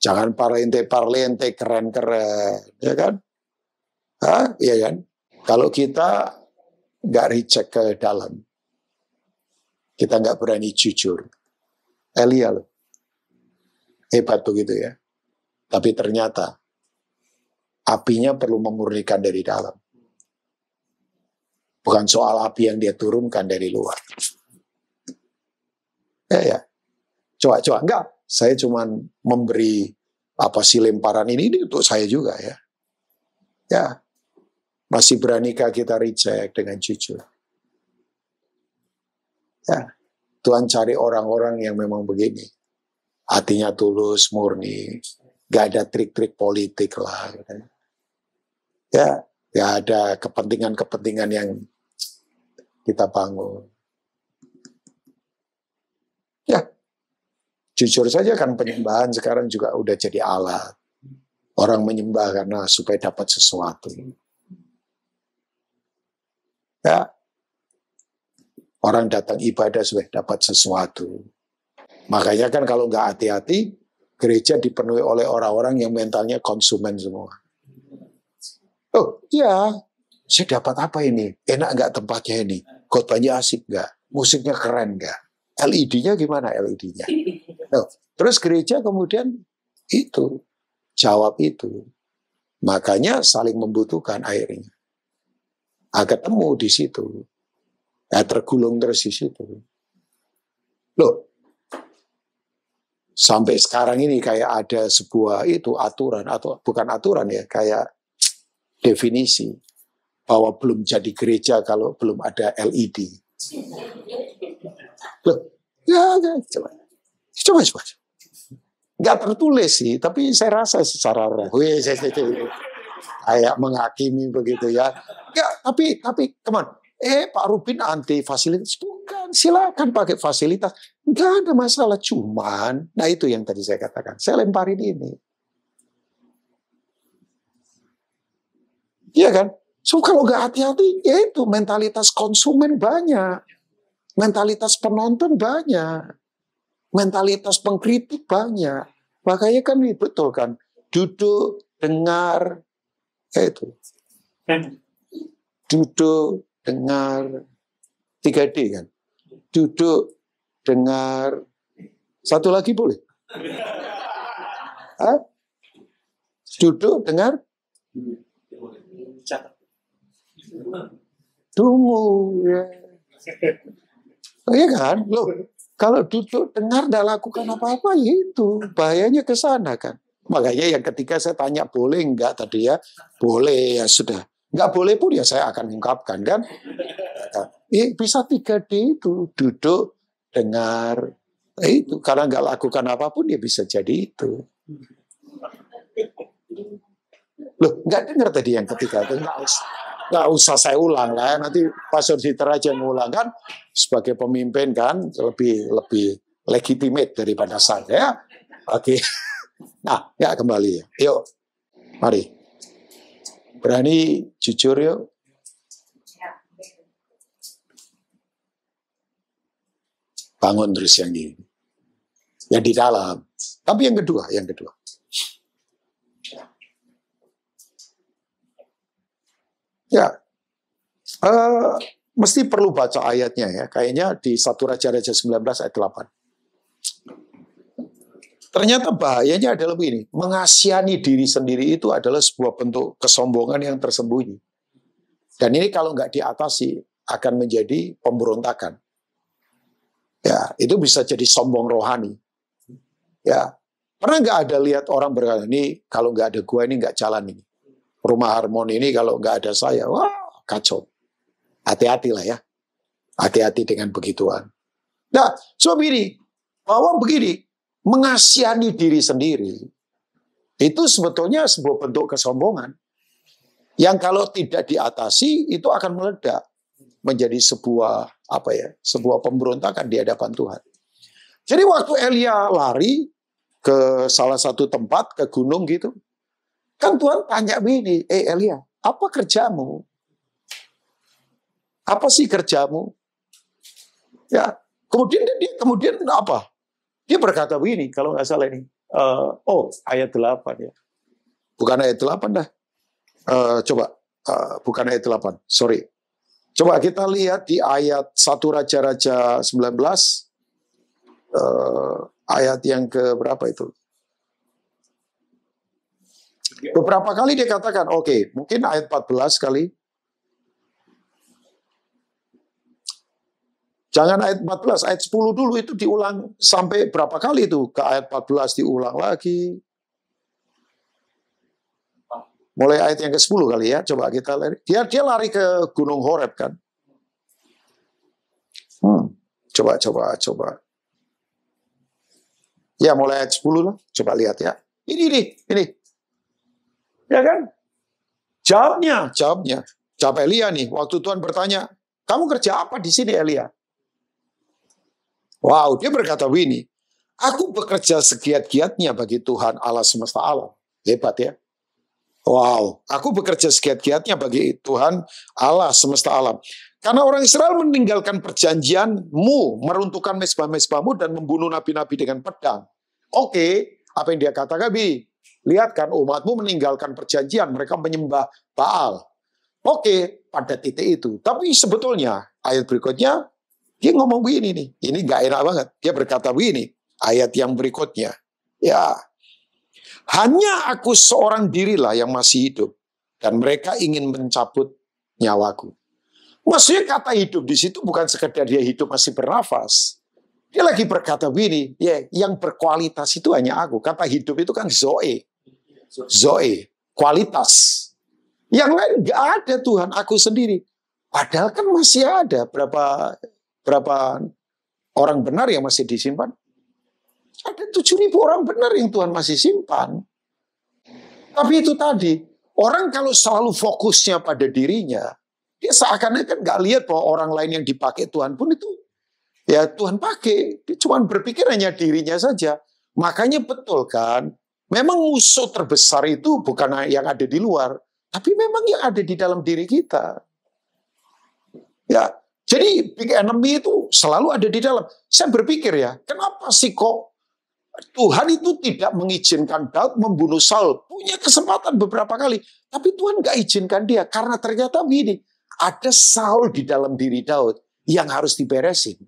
jangan parlente parlente keren-keren, ya kan? Hah? Iya kan? Kalau kita nggak dicek ke dalam, kita nggak berani jujur. Elia loh, hebat begitu ya. Tapi ternyata apinya perlu memurnikan dari dalam. Bukan soal api yang dia turunkan dari luar. Ya, ya. Coba-coba. Enggak, saya cuma memberi apa sih lemparan ini, ini untuk saya juga ya. Ya, masih beranikah kita reject dengan jujur? Ya, Tuhan cari orang-orang yang memang begini. Hatinya tulus, murni. Gak ada trik-trik politik lah. Gitu kan. ya Ya, ada kepentingan-kepentingan yang kita bangun. Ya, jujur saja kan penyembahan sekarang juga udah jadi alat. Orang menyembah karena supaya dapat sesuatu. Ya, orang datang ibadah supaya dapat sesuatu. Makanya kan kalau nggak hati-hati, gereja dipenuhi oleh orang-orang yang mentalnya konsumen semua. Oh iya, saya dapat apa ini? Enak nggak tempatnya ini? kotanya asik nggak? Musiknya keren nggak? LED-nya gimana LED-nya? No. terus gereja kemudian itu jawab itu. Makanya saling membutuhkan akhirnya. Agak nah, temu di situ. Ya, tergulung terus di situ. Loh, sampai sekarang ini kayak ada sebuah itu aturan atau bukan aturan ya, kayak definisi bahwa belum jadi gereja kalau belum ada LED. Loh, ya, ya coba. Coba, coba. Nggak tertulis sih, tapi saya rasa secara roh. saya, kayak menghakimi begitu ya. ya tapi, tapi, teman, eh Pak Rubin anti fasilitas. Bukan, silakan pakai fasilitas. Nggak ada masalah, cuman, nah itu yang tadi saya katakan. Saya lemparin ini. Iya kan? So kalau gak hati-hati, ya itu mentalitas konsumen banyak. Mentalitas penonton banyak. Mentalitas pengkritik banyak. Makanya kan betul kan, duduk, dengar, ya itu. Hmm. Duduk, dengar, 3D kan. Duduk, dengar, satu lagi boleh? Hah? Duduk, dengar, Tunggu. Ya. Oh, iya kan? Loh, kalau duduk dengar dan lakukan apa-apa ya itu bahayanya ke sana kan makanya yang ketiga saya tanya boleh enggak tadi ya boleh ya sudah enggak boleh pun ya saya akan ungkapkan kan eh, bisa 3D itu duduk dengar eh, itu karena enggak lakukan apapun ya bisa jadi itu loh enggak dengar tadi yang ketiga itu enggak nggak usah saya ulang lah kan? nanti pasor Citra aja yang kan sebagai pemimpin kan lebih lebih legitimate daripada saya ya. oke okay. nah ya kembali yuk mari berani jujur yuk bangun terus yang di yang di dalam tapi yang kedua yang kedua Ya, uh, mesti perlu baca ayatnya ya. Kayaknya di satu Raja-Raja 19 ayat 8. Ternyata bahayanya adalah begini, mengasihani diri sendiri itu adalah sebuah bentuk kesombongan yang tersembunyi. Dan ini kalau nggak diatasi akan menjadi pemberontakan. Ya, itu bisa jadi sombong rohani. Ya, pernah nggak ada lihat orang berkata ini kalau nggak ada gua ini nggak jalan ini rumah harmoni ini kalau nggak ada saya, wah kacau. Hati-hatilah ya. Hati-hati dengan begituan. Nah, so begini, bahwa begini, mengasihani diri sendiri, itu sebetulnya sebuah bentuk kesombongan. Yang kalau tidak diatasi, itu akan meledak menjadi sebuah apa ya sebuah pemberontakan di hadapan Tuhan. Jadi waktu Elia lari ke salah satu tempat ke gunung gitu, Kan Tuhan tanya begini, eh Elia, apa kerjamu? Apa sih kerjamu? Ya, kemudian dia, kemudian apa? Dia berkata begini, kalau nggak salah ini, uh, oh ayat 8 ya, bukan ayat 8 dah. Uh, coba, uh, bukan ayat 8, sorry. Coba kita lihat di ayat 1 Raja-Raja 19, uh, ayat yang ke berapa itu? Iya. Beberapa kali dia katakan, oke, okay, mungkin ayat 14 kali. Jangan ayat 14, ayat 10 dulu itu diulang sampai berapa kali itu? Ke ayat 14 diulang lagi. Mulai ayat yang ke-10 kali ya, coba kita lari. Dia, dia lari ke Gunung Horeb kan. Hmm. Coba, coba, coba. Ya mulai ayat 10 lah, coba lihat ya. Ini, ini, ini. Ya kan? Jawabnya, jawabnya. Jawab Elia nih, waktu Tuhan bertanya, kamu kerja apa di sini Elia? Wow, dia berkata begini, aku bekerja segiat-giatnya bagi Tuhan Allah semesta alam. Hebat ya. Wow, aku bekerja segiat-giatnya bagi Tuhan Allah semesta alam. Karena orang Israel meninggalkan perjanjianmu, meruntuhkan mesbah-mesbahmu dan membunuh nabi-nabi dengan pedang. Oke, okay, apa yang dia katakan, Bi? Lihat kan oh, umatmu meninggalkan perjanjian, mereka menyembah Baal. Oke, pada titik itu. Tapi sebetulnya ayat berikutnya dia ngomong begini nih. Ini gak enak banget. Dia berkata begini. Ayat yang berikutnya. Ya. Hanya aku seorang dirilah yang masih hidup. Dan mereka ingin mencabut nyawaku. Maksudnya kata hidup di situ bukan sekedar dia hidup masih bernafas. Dia lagi berkata begini, ya, yang berkualitas itu hanya aku. Kata hidup itu kan zoe. Zoe, kualitas. Yang lain nggak ada Tuhan aku sendiri. Padahal kan masih ada berapa berapa orang benar yang masih disimpan. Ada 7.000 orang benar yang Tuhan masih simpan. Tapi itu tadi, orang kalau selalu fokusnya pada dirinya, dia seakan-akan gak lihat bahwa orang lain yang dipakai Tuhan pun itu ya Tuhan pakai. Dia cuma berpikir hanya dirinya saja. Makanya betul kan, Memang musuh terbesar itu bukan yang ada di luar, tapi memang yang ada di dalam diri kita. Ya, jadi big enemy itu selalu ada di dalam. Saya berpikir ya, kenapa sih kok Tuhan itu tidak mengizinkan Daud membunuh Saul? Punya kesempatan beberapa kali, tapi Tuhan nggak izinkan dia karena ternyata begini, ada Saul di dalam diri Daud yang harus diberesin.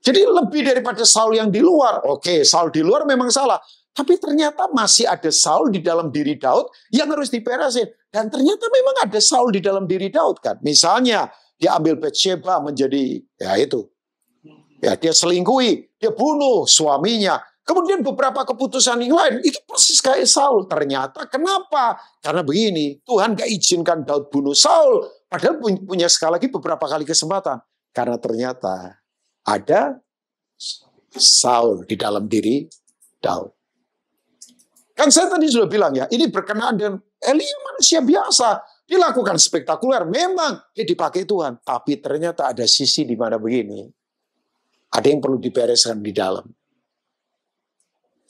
Jadi lebih daripada Saul yang di luar. Oke, Saul di luar memang salah. Tapi ternyata masih ada Saul di dalam diri Daud yang harus diperasin. Dan ternyata memang ada Saul di dalam diri Daud kan. Misalnya dia ambil Bathsheba menjadi ya itu. Ya dia selingkuhi, dia bunuh suaminya. Kemudian beberapa keputusan yang lain itu persis kayak Saul. Ternyata kenapa? Karena begini, Tuhan gak izinkan Daud bunuh Saul. Padahal punya sekali lagi beberapa kali kesempatan. Karena ternyata ada Saul di dalam diri Daud. Kan saya tadi sudah bilang ya, ini berkenaan dengan Elia manusia biasa. Dilakukan spektakuler, memang dia dipakai Tuhan. Tapi ternyata ada sisi di mana begini. Ada yang perlu dibereskan di dalam.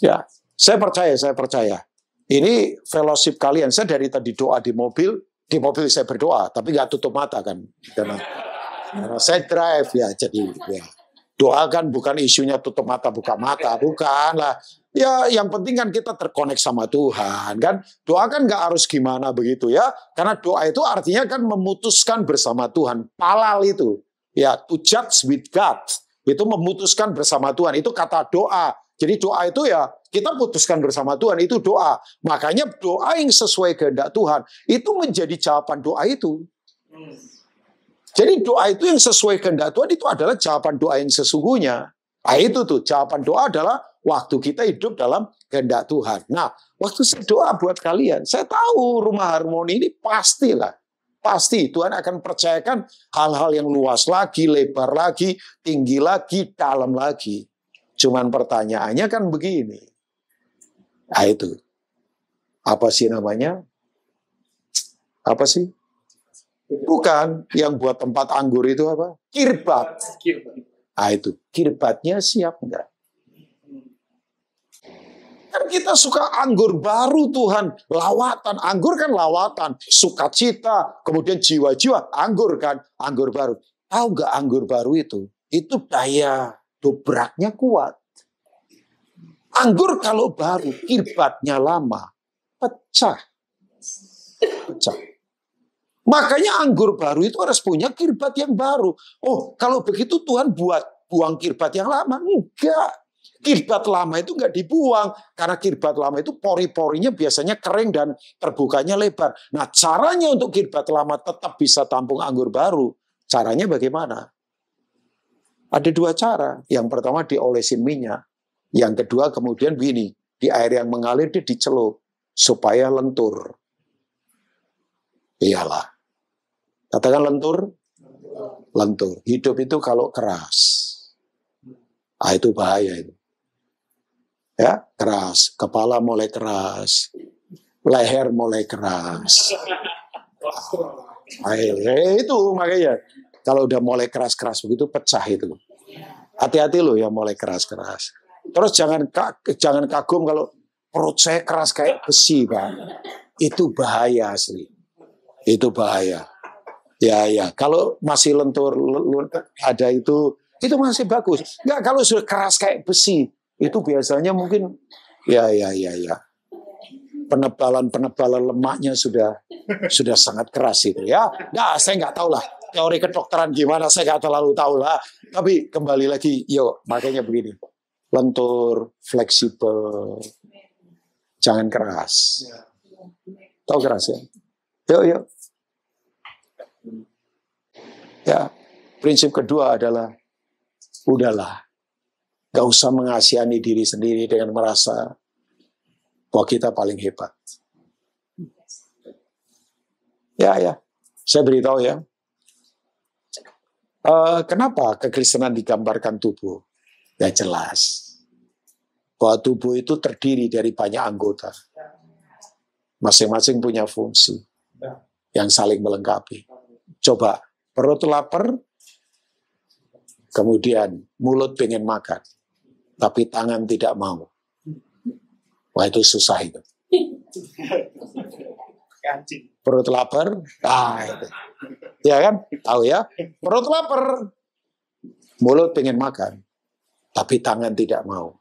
Ya, saya percaya, saya percaya. Ini fellowship kalian. Saya dari tadi doa di mobil, di mobil saya berdoa, tapi nggak tutup mata kan. Karena, karena saya drive ya, jadi ya. Doa kan bukan isunya tutup mata buka mata, bukan lah. Ya yang penting kan kita terkonek sama Tuhan kan. Doa kan nggak harus gimana begitu ya. Karena doa itu artinya kan memutuskan bersama Tuhan. Palal itu. Ya to judge with God. Itu memutuskan bersama Tuhan. Itu kata doa. Jadi doa itu ya kita putuskan bersama Tuhan itu doa. Makanya doa yang sesuai kehendak Tuhan itu menjadi jawaban doa itu. Hmm. Jadi doa itu yang sesuai kehendak Tuhan itu adalah jawaban doa yang sesungguhnya. Nah, itu tuh jawaban doa adalah waktu kita hidup dalam kehendak Tuhan. Nah, waktu saya doa buat kalian, saya tahu rumah harmoni ini pastilah pasti Tuhan akan percayakan hal-hal yang luas lagi, lebar lagi, tinggi lagi, dalam lagi. Cuman pertanyaannya kan begini. Nah itu. Apa sih namanya? Apa sih? Bukan, yang buat tempat anggur itu apa? Kirbat. Ah itu, kirbatnya siap enggak? Kan kita suka anggur baru Tuhan, lawatan. Anggur kan lawatan, sukacita, kemudian jiwa-jiwa, anggur kan, anggur baru. Tahu nggak anggur baru itu? Itu daya dobraknya kuat. Anggur kalau baru, kirbatnya lama, pecah. Pecah. Makanya anggur baru itu harus punya kirbat yang baru. Oh, kalau begitu Tuhan buat buang kirbat yang lama. Enggak. Kirbat lama itu enggak dibuang karena kirbat lama itu pori-porinya biasanya kering dan terbukanya lebar. Nah, caranya untuk kirbat lama tetap bisa tampung anggur baru. Caranya bagaimana? Ada dua cara. Yang pertama diolesin minyak. Yang kedua kemudian begini, di air yang mengalir dia dicelup supaya lentur. Iyalah. Katakan lentur. Lentur. Hidup itu kalau keras. Ah itu bahaya itu. Ya, keras. Kepala mulai keras. Leher mulai keras. Ah, ya, itu makanya. Kalau udah mulai keras-keras begitu pecah itu. Hati-hati loh yang mulai keras-keras. Terus jangan jangan kagum kalau perut saya keras kayak besi, Pak. Itu bahaya asli. Itu bahaya. Ya, ya. Kalau masih lentur, lentur ada itu, itu masih bagus. Enggak, kalau sudah keras kayak besi, itu biasanya mungkin, ya, ya, ya, ya. Penebalan-penebalan lemaknya sudah sudah sangat keras itu ya. Nah, saya nggak tahu lah teori kedokteran gimana, saya nggak terlalu tahu lah. Tapi kembali lagi, yuk, makanya begini. Lentur, fleksibel, jangan keras. Iya. Tahu keras ya? Yuk, yuk. Ya, prinsip kedua adalah udahlah. Gak usah mengasihani diri sendiri dengan merasa bahwa kita paling hebat. Ya, ya. Saya beritahu ya. Uh, kenapa kekristenan digambarkan tubuh? Ya jelas. Bahwa tubuh itu terdiri dari banyak anggota. Masing-masing punya fungsi yang saling melengkapi. Coba Perut lapar, kemudian mulut pengen makan, tapi tangan tidak mau. Wah itu susah itu. Perut lapar, ah, itu. ya kan, tahu ya. Perut lapar, mulut pengen makan, tapi tangan tidak mau.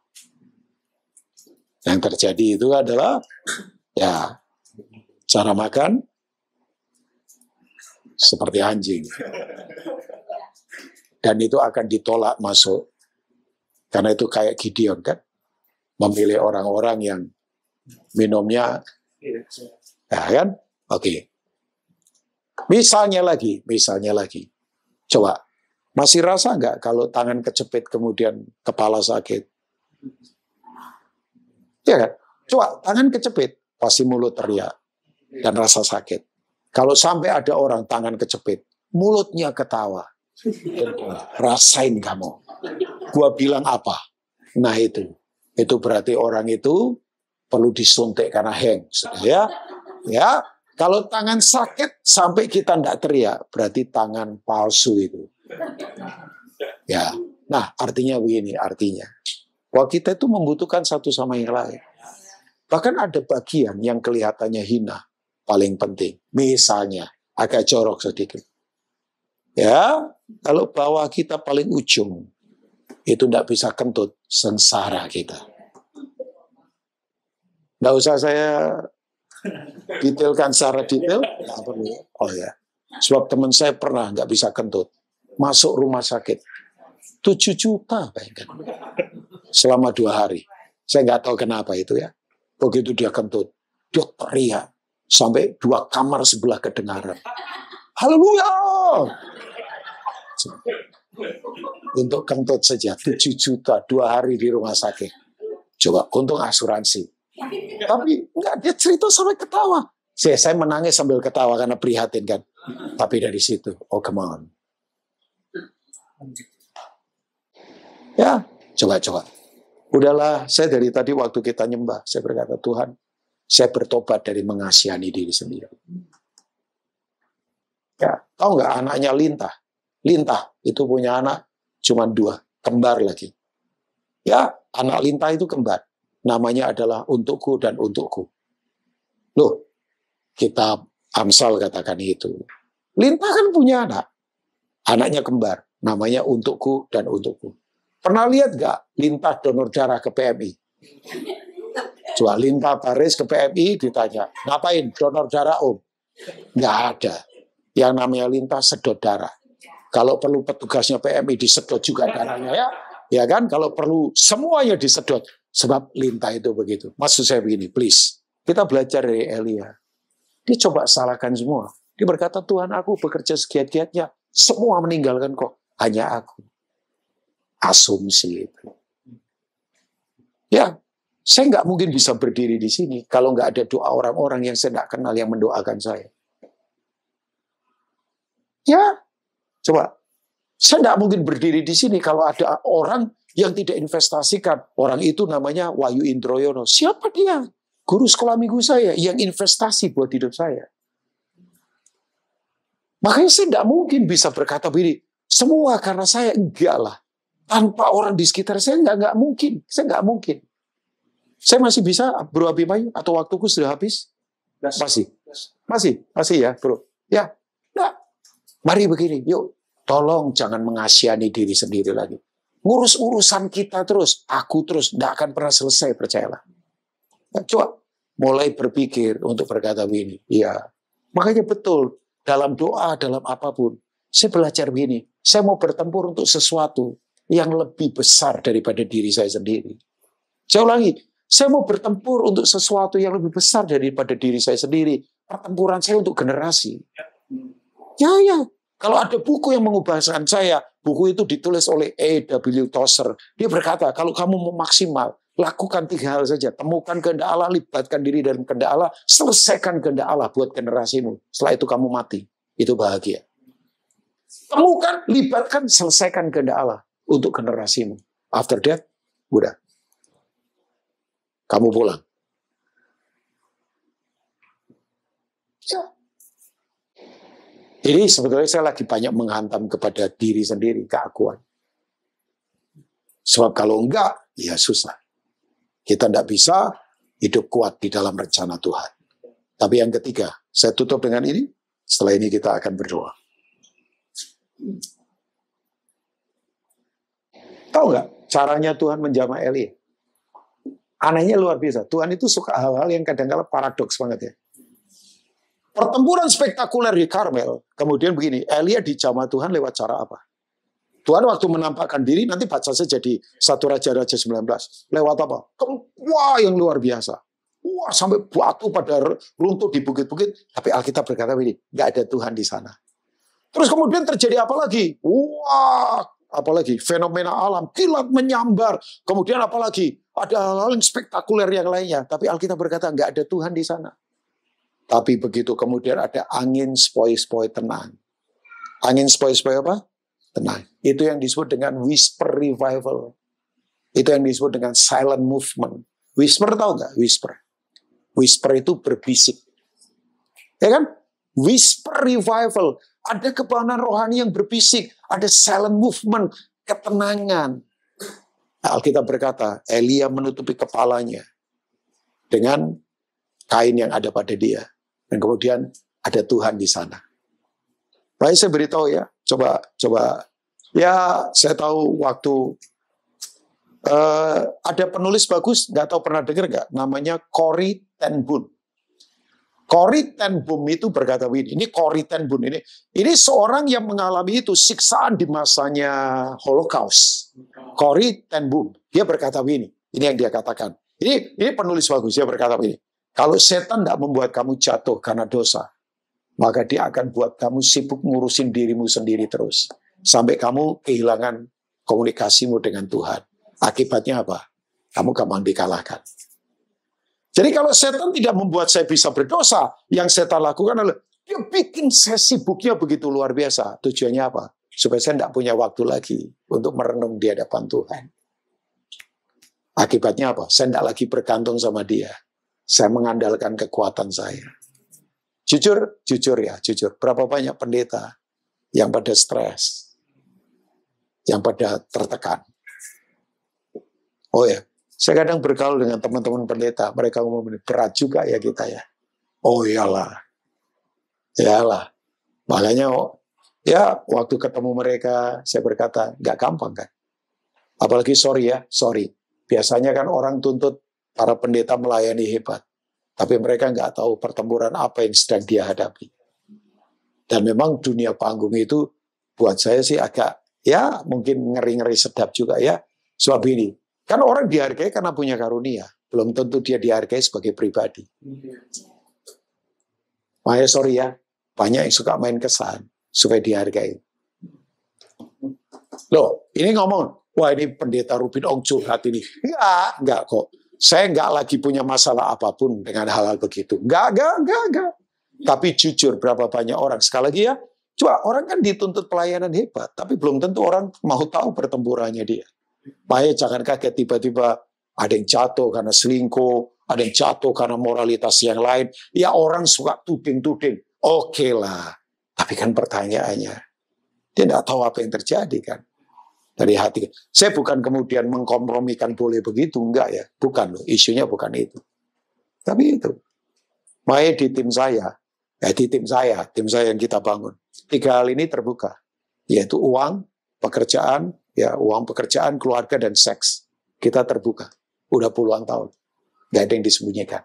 Yang terjadi itu adalah ya cara makan seperti anjing. Dan itu akan ditolak masuk. Karena itu kayak Gideon kan. Memilih orang-orang yang minumnya. Nah kan? Oke. Misalnya lagi, misalnya lagi. Coba, masih rasa nggak kalau tangan kecepit kemudian kepala sakit? Ya kan? Coba tangan kecepit, pasti mulut teriak dan rasa sakit. Kalau sampai ada orang tangan kecepit, mulutnya ketawa. Rasain kamu. Gua bilang apa? Nah itu. Itu berarti orang itu perlu disuntik karena hang. Ya. Ya. Kalau tangan sakit sampai kita tidak teriak, berarti tangan palsu itu. Ya. Nah, artinya begini, artinya. Bahwa kita itu membutuhkan satu sama yang lain. Bahkan ada bagian yang kelihatannya hina, paling penting. Misalnya, agak jorok sedikit. Ya, kalau bawah kita paling ujung, itu tidak bisa kentut, sengsara kita. Tidak usah saya detailkan secara detail, perlu. Oh ya, sebab teman saya pernah nggak bisa kentut, masuk rumah sakit, 7 juta bayangkan. Selama dua hari. Saya nggak tahu kenapa itu ya. Begitu dia kentut, dia teriak. Sampai dua kamar sebelah kedengaran. Haleluya! Untuk kentut saja 7 juta dua hari di rumah sakit. Coba untung asuransi. Tapi enggak dia cerita sampai ketawa. Saya, saya menangis sambil ketawa karena prihatin kan. Tapi dari situ, oh come on. Ya, coba-coba. Udahlah, saya dari tadi waktu kita nyembah, saya berkata, Tuhan, saya bertobat dari mengasihani diri sendiri. Ya, tahu nggak anaknya lintah? Lintah itu punya anak cuma dua, kembar lagi. Ya, anak lintah itu kembar. Namanya adalah untukku dan untukku. Loh, kita Amsal katakan itu. Lintah kan punya anak. Anaknya kembar. Namanya untukku dan untukku. Pernah lihat gak lintah donor darah ke PMI? lintah baris ke PMI ditanya, ngapain donor darah om? Nggak ada. Yang namanya lintah sedot darah. Kalau perlu petugasnya PMI disedot juga darahnya ya. Ya kan, kalau perlu semuanya disedot. Sebab lintah itu begitu. Maksud saya begini, please. Kita belajar dari Elia. Dia coba salahkan semua. Dia berkata, Tuhan aku bekerja segiat-giatnya. Semua meninggalkan kok. Hanya aku. Asumsi itu. Ya, saya nggak mungkin bisa berdiri di sini kalau nggak ada doa orang-orang yang saya nggak kenal yang mendoakan saya. Ya, coba. Saya nggak mungkin berdiri di sini kalau ada orang yang tidak investasikan. Orang itu namanya Wayu Indroyono. Siapa dia? Guru sekolah minggu saya yang investasi buat hidup saya. Makanya saya nggak mungkin bisa berkata begini, semua karena saya enggak lah. Tanpa orang di sekitar saya nggak nggak mungkin. Saya nggak mungkin. Saya masih bisa, Bro Abimayu, atau waktuku sudah habis? Masih. Masih, masih ya, Bro. Ya, nah, mari begini, yuk. Tolong jangan mengasihani diri sendiri lagi. Ngurus urusan kita terus, aku terus, tidak akan pernah selesai, percayalah. Nah, coba mulai berpikir untuk berkata begini, iya. Makanya betul, dalam doa, dalam apapun, saya belajar begini, saya mau bertempur untuk sesuatu yang lebih besar daripada diri saya sendiri. Saya ulangi, saya mau bertempur untuk sesuatu yang lebih besar daripada diri saya sendiri. Pertempuran saya untuk generasi. Ya, ya. Kalau ada buku yang mengubahkan saya, buku itu ditulis oleh E. W. Tozer. Dia berkata, kalau kamu mau maksimal, lakukan tiga hal saja. Temukan kehendak Allah, libatkan diri dalam kehendak Allah, selesaikan kehendak Allah buat generasimu. Setelah itu kamu mati. Itu bahagia. Temukan, libatkan, selesaikan kehendak Allah untuk generasimu. After death, udah kamu pulang. Jadi sebetulnya saya lagi banyak menghantam kepada diri sendiri, keakuan. Sebab kalau enggak, ya susah. Kita tidak bisa hidup kuat di dalam rencana Tuhan. Tapi yang ketiga, saya tutup dengan ini. Setelah ini kita akan berdoa. Tahu nggak caranya Tuhan menjamah Elia? Anehnya luar biasa. Tuhan itu suka hal-hal yang kadang-kala paradoks banget ya. Pertempuran spektakuler di Karmel. Kemudian begini, Elia dijamah Tuhan lewat cara apa? Tuhan waktu menampakkan diri, nanti baca saja di satu Raja-Raja 19. Lewat apa? Wah yang luar biasa. Wah sampai batu pada runtuh di bukit-bukit. Tapi Alkitab berkata begini, gak ada Tuhan di sana. Terus kemudian terjadi apa lagi? Wah, apalagi fenomena alam, kilat menyambar, kemudian apalagi ada hal-hal yang spektakuler yang lainnya. Tapi Alkitab berkata nggak ada Tuhan di sana. Tapi begitu kemudian ada angin sepoi-sepoi tenang. Angin sepoi-sepoi apa? Tenang. Itu yang disebut dengan whisper revival. Itu yang disebut dengan silent movement. Whisper tahu nggak? Whisper. Whisper itu berbisik. Ya kan? Whisper revival. Ada kebangunan rohani yang berbisik. Ada silent movement, ketenangan. Alkitab berkata, Elia menutupi kepalanya dengan kain yang ada pada dia. Dan kemudian ada Tuhan di sana. Baik saya beritahu ya, coba coba ya saya tahu waktu uh, ada penulis bagus, nggak tahu pernah dengar nggak, namanya Cory Ten Boom. Koriten Bum itu berkata begini, ini Koriten Bum ini, ini seorang yang mengalami itu siksaan di masanya Holocaust. Koriten Bum, dia berkata begini, ini yang dia katakan. Ini, ini penulis bagus, dia berkata begini, kalau setan tidak membuat kamu jatuh karena dosa, maka dia akan buat kamu sibuk ngurusin dirimu sendiri terus. Sampai kamu kehilangan komunikasimu dengan Tuhan. Akibatnya apa? Kamu gampang dikalahkan. Jadi kalau setan tidak membuat saya bisa berdosa, yang setan lakukan adalah dia bikin saya sibuknya begitu luar biasa. Tujuannya apa? Supaya saya tidak punya waktu lagi untuk merenung di hadapan Tuhan. Akibatnya apa? Saya tidak lagi bergantung sama dia. Saya mengandalkan kekuatan saya. Jujur, jujur ya, jujur. Berapa banyak pendeta yang pada stres, yang pada tertekan. Oh ya, saya kadang bergaul dengan teman-teman pendeta, mereka ngomong berat juga ya kita ya. Oh iyalah, iyalah. Makanya oh, ya waktu ketemu mereka, saya berkata nggak gampang kan. Apalagi sorry ya, sorry. Biasanya kan orang tuntut para pendeta melayani hebat, tapi mereka nggak tahu pertempuran apa yang sedang dia hadapi. Dan memang dunia panggung itu buat saya sih agak ya mungkin ngeri-ngeri sedap juga ya. Sebab ini Kan orang dihargai karena punya karunia. Belum tentu dia dihargai sebagai pribadi. Maya sorry ya, banyak yang suka main kesan supaya dihargai. Loh, ini ngomong, wah ini pendeta Rubin Ong curhat ini. Enggak, enggak kok. Saya enggak lagi punya masalah apapun dengan hal-hal begitu. Enggak, enggak, enggak, enggak. Tapi jujur berapa banyak orang. Sekali lagi ya, coba orang kan dituntut pelayanan hebat. Tapi belum tentu orang mau tahu pertempurannya dia. Makanya jangan kaget tiba-tiba ada yang jatuh karena selingkuh, ada yang jatuh karena moralitas yang lain. Ya orang suka tuding-tuding. Oke okay lah. Tapi kan pertanyaannya, dia tidak tahu apa yang terjadi kan. Dari hati. Saya bukan kemudian mengkompromikan boleh begitu, enggak ya. Bukan loh, isunya bukan itu. Tapi itu. Makanya di tim saya, ya di tim saya, tim saya yang kita bangun. Tiga hal ini terbuka. Yaitu uang, pekerjaan, ya uang pekerjaan, keluarga dan seks. Kita terbuka. Udah puluhan tahun. Gak ada yang disembunyikan.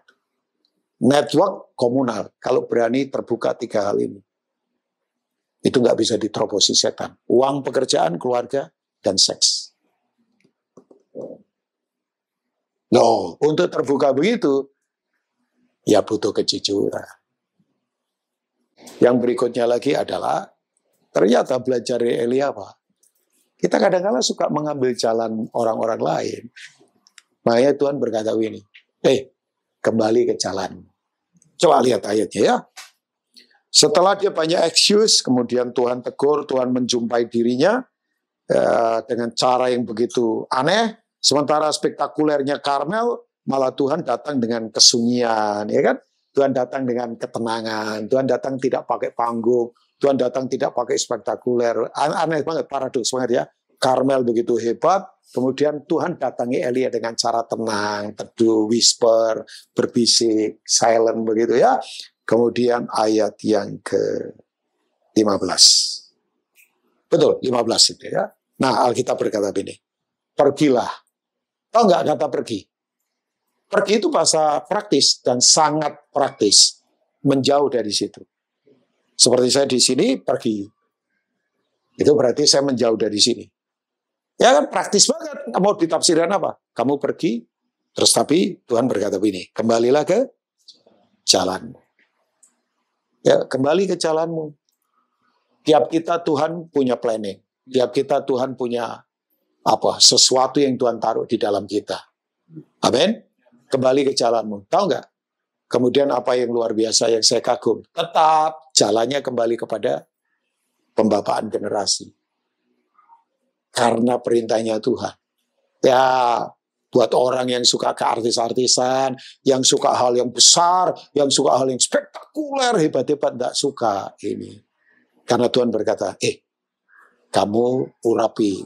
Network komunal, kalau berani terbuka tiga hal ini. Itu nggak bisa diterobosi setan. Uang pekerjaan, keluarga, dan seks. no untuk terbuka begitu, ya butuh kejujuran. Yang berikutnya lagi adalah, ternyata belajar dari Elia apa? Kita kadang-kadang suka mengambil jalan orang-orang lain. Makanya Tuhan berkata ini, eh, kembali ke jalan. Coba lihat ayatnya ya. Setelah dia banyak excuse, kemudian Tuhan tegur, Tuhan menjumpai dirinya eh, dengan cara yang begitu aneh. Sementara spektakulernya Karmel, malah Tuhan datang dengan kesunyian, ya kan? Tuhan datang dengan ketenangan, Tuhan datang tidak pakai panggung, Tuhan datang tidak pakai spektakuler. Aneh banget, paradoks banget ya. Karmel begitu hebat, kemudian Tuhan datangi Elia dengan cara tenang, teduh, whisper, berbisik, silent begitu ya. Kemudian ayat yang ke-15. Betul, 15 itu ya. Nah, Alkitab berkata begini, pergilah. Tahu nggak kata pergi? Pergi itu bahasa praktis dan sangat praktis. Menjauh dari situ. Seperti saya di sini pergi. Itu berarti saya menjauh dari sini. Ya kan praktis banget. Mau ditafsirkan apa? Kamu pergi, terus tapi Tuhan berkata begini, kembalilah ke jalanmu. Ya, kembali ke jalanmu. Tiap kita Tuhan punya planning. Tiap kita Tuhan punya apa? Sesuatu yang Tuhan taruh di dalam kita. Amin. Kembali ke jalanmu. Tahu nggak? Kemudian apa yang luar biasa yang saya kagum, tetap jalannya kembali kepada pembapaan generasi. Karena perintahnya Tuhan. Ya, buat orang yang suka ke artis-artisan, yang suka hal yang besar, yang suka hal yang spektakuler, hebat-hebat, tidak suka ini. Karena Tuhan berkata, eh, kamu urapi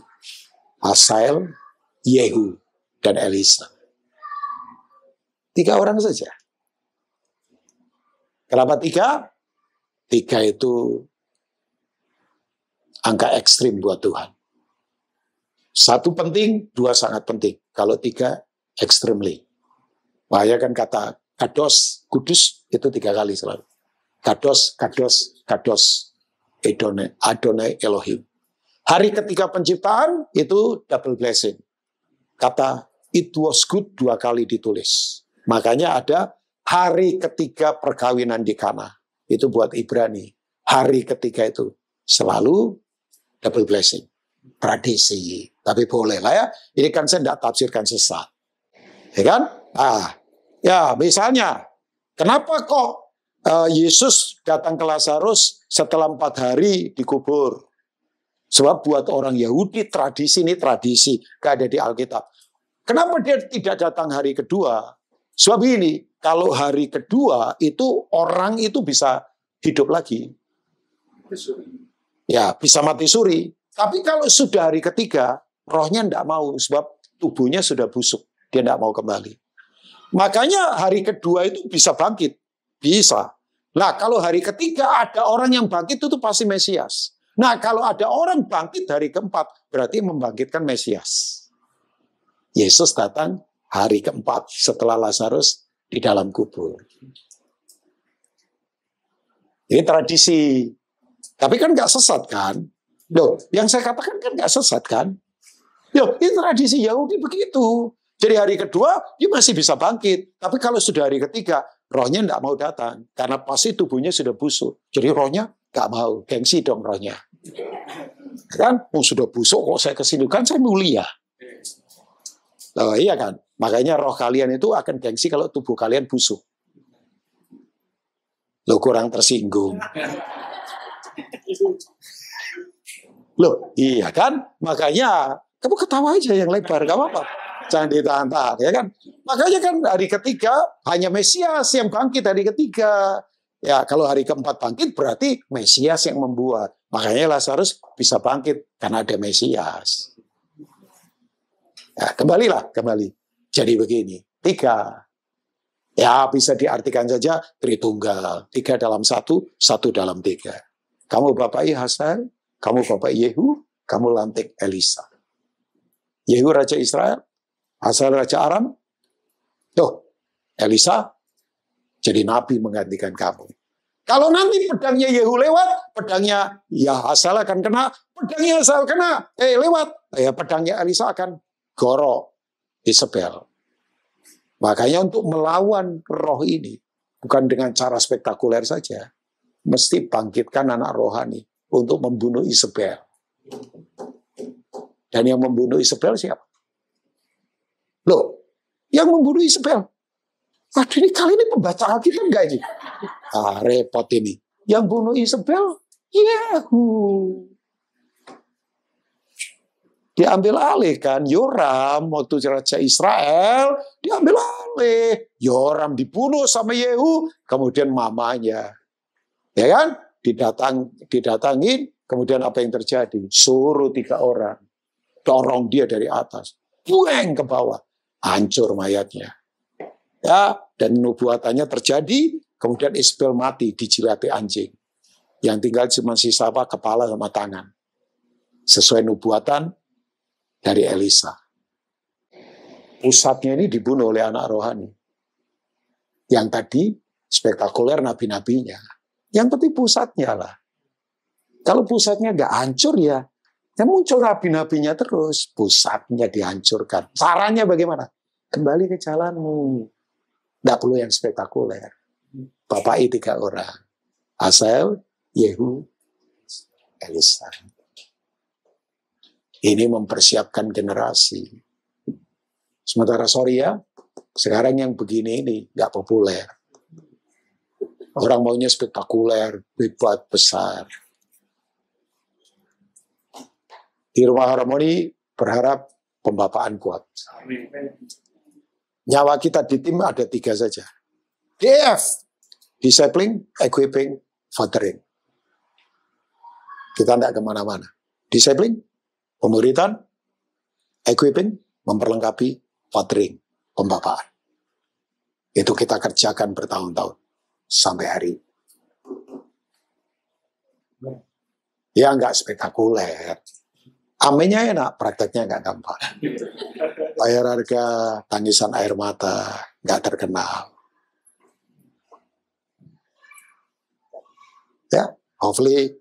Asael, Yehu, dan Elisa. Tiga orang saja. Kenapa tiga? Tiga itu angka ekstrim buat Tuhan. Satu penting, dua sangat penting. Kalau tiga, extremely. Bahaya kan kata kados, kudus, itu tiga kali selalu. Kados, kados, kados. Edone, Adonai Elohim. Hari ketiga penciptaan itu double blessing. Kata it was good dua kali ditulis. Makanya ada hari ketiga perkawinan di Kana. Itu buat Ibrani. Hari ketiga itu selalu double blessing. Tradisi. Tapi boleh lah ya. Ini kan saya tidak tafsirkan sesat. Ya kan? Ah, ya misalnya. Kenapa kok uh, Yesus datang ke Lazarus setelah empat hari dikubur? Sebab buat orang Yahudi tradisi ini tradisi. Gak ada di Alkitab. Kenapa dia tidak datang hari kedua? Sebab ini, kalau hari kedua itu orang itu bisa hidup lagi. Ya, bisa mati suri. Tapi kalau sudah hari ketiga, rohnya tidak mau sebab tubuhnya sudah busuk. Dia tidak mau kembali. Makanya hari kedua itu bisa bangkit. Bisa. Nah, kalau hari ketiga ada orang yang bangkit itu pasti Mesias. Nah, kalau ada orang bangkit dari keempat, berarti membangkitkan Mesias. Yesus datang hari keempat setelah Lazarus di dalam kubur. Ini tradisi. Tapi kan nggak sesat kan? Loh, yang saya katakan kan nggak sesat kan? Yo, ini tradisi Yahudi begitu. Jadi hari kedua dia masih bisa bangkit. Tapi kalau sudah hari ketiga, rohnya nggak mau datang. Karena pasti tubuhnya sudah busuk. Jadi rohnya nggak mau. Gengsi dong rohnya. Kan, oh sudah busuk kok saya kesini. Kan saya mulia. Oh, iya kan? Makanya roh kalian itu akan gengsi kalau tubuh kalian busuk. Lo kurang tersinggung. Loh, iya kan? Makanya kamu ketawa aja yang lebar, gak apa-apa. Jangan ditahan-tahan, ya kan? Makanya kan hari ketiga hanya Mesias yang bangkit hari ketiga. Ya, kalau hari keempat bangkit berarti Mesias yang membuat. Makanya Lazarus bisa bangkit karena ada Mesias. Ya, kembalilah, kembali. Jadi begini, tiga. Ya bisa diartikan saja Tritunggal. Tiga dalam satu, satu dalam tiga. Kamu Bapak I Hasan, kamu Bapak Yehu, kamu lantik Elisa. Yehu Raja Israel, Hasan Raja Aram, tuh Elisa jadi nabi menggantikan kamu. Kalau nanti pedangnya Yehu lewat, pedangnya ya asal akan kena, pedangnya asal kena, eh lewat, ya pedangnya Elisa akan gorok. Isabel. Makanya untuk melawan roh ini, bukan dengan cara spektakuler saja, mesti bangkitkan anak rohani untuk membunuh Isabel. Dan yang membunuh Isabel siapa? Loh, yang membunuh Isabel. Aduh ini kali ini pembaca Alkitab enggak ini? Ah, repot ini. Yang bunuh Isabel, Yahoo diambil alih kan. Yoram waktu Raja Israel diambil alih. Yoram dibunuh sama Yehu, kemudian mamanya. Ya kan? Didatang, didatangin, kemudian apa yang terjadi? Suruh tiga orang. Dorong dia dari atas. buang ke bawah. Hancur mayatnya. Ya, dan nubuatannya terjadi, kemudian Isbel mati dijilati anjing. Yang tinggal cuma sisa apa? Kepala sama tangan. Sesuai nubuatan, dari Elisa. Pusatnya ini dibunuh oleh anak rohani. Yang tadi spektakuler nabi-nabinya. Yang penting pusatnya lah. Kalau pusatnya gak hancur ya, ya muncul nabi-nabinya terus. Pusatnya dihancurkan. Caranya bagaimana? Kembali ke jalanmu. gak perlu yang spektakuler. Bapak I tiga orang. Asel, Yehu, Elisa. Ini mempersiapkan generasi. Sementara sorry ya, sekarang yang begini ini nggak populer. Orang maunya spektakuler, hebat, besar. Di rumah harmoni berharap pembapaan kuat. Nyawa kita di tim ada tiga saja. DF, discipling, equipping, fathering. Kita tidak kemana-mana. Discipling, Pemuritan, equipping, memperlengkapi, fathering, pembapaan. Itu kita kerjakan bertahun-tahun sampai hari ini. Ya nggak spektakuler. Aminnya enak, prakteknya nggak gampang. Bayar harga, tangisan air mata, nggak terkenal. Ya, hopefully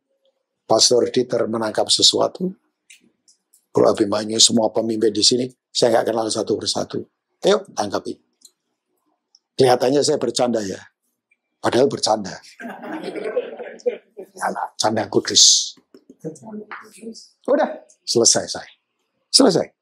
Pastor Dieter menangkap sesuatu, Bro Abimanyu, semua pemimpin di sini, saya nggak kenal satu persatu. Ayo, tangkapi. Kelihatannya saya bercanda ya. Padahal bercanda. Yalah, canda kudus. Udah, selesai saya. Selesai.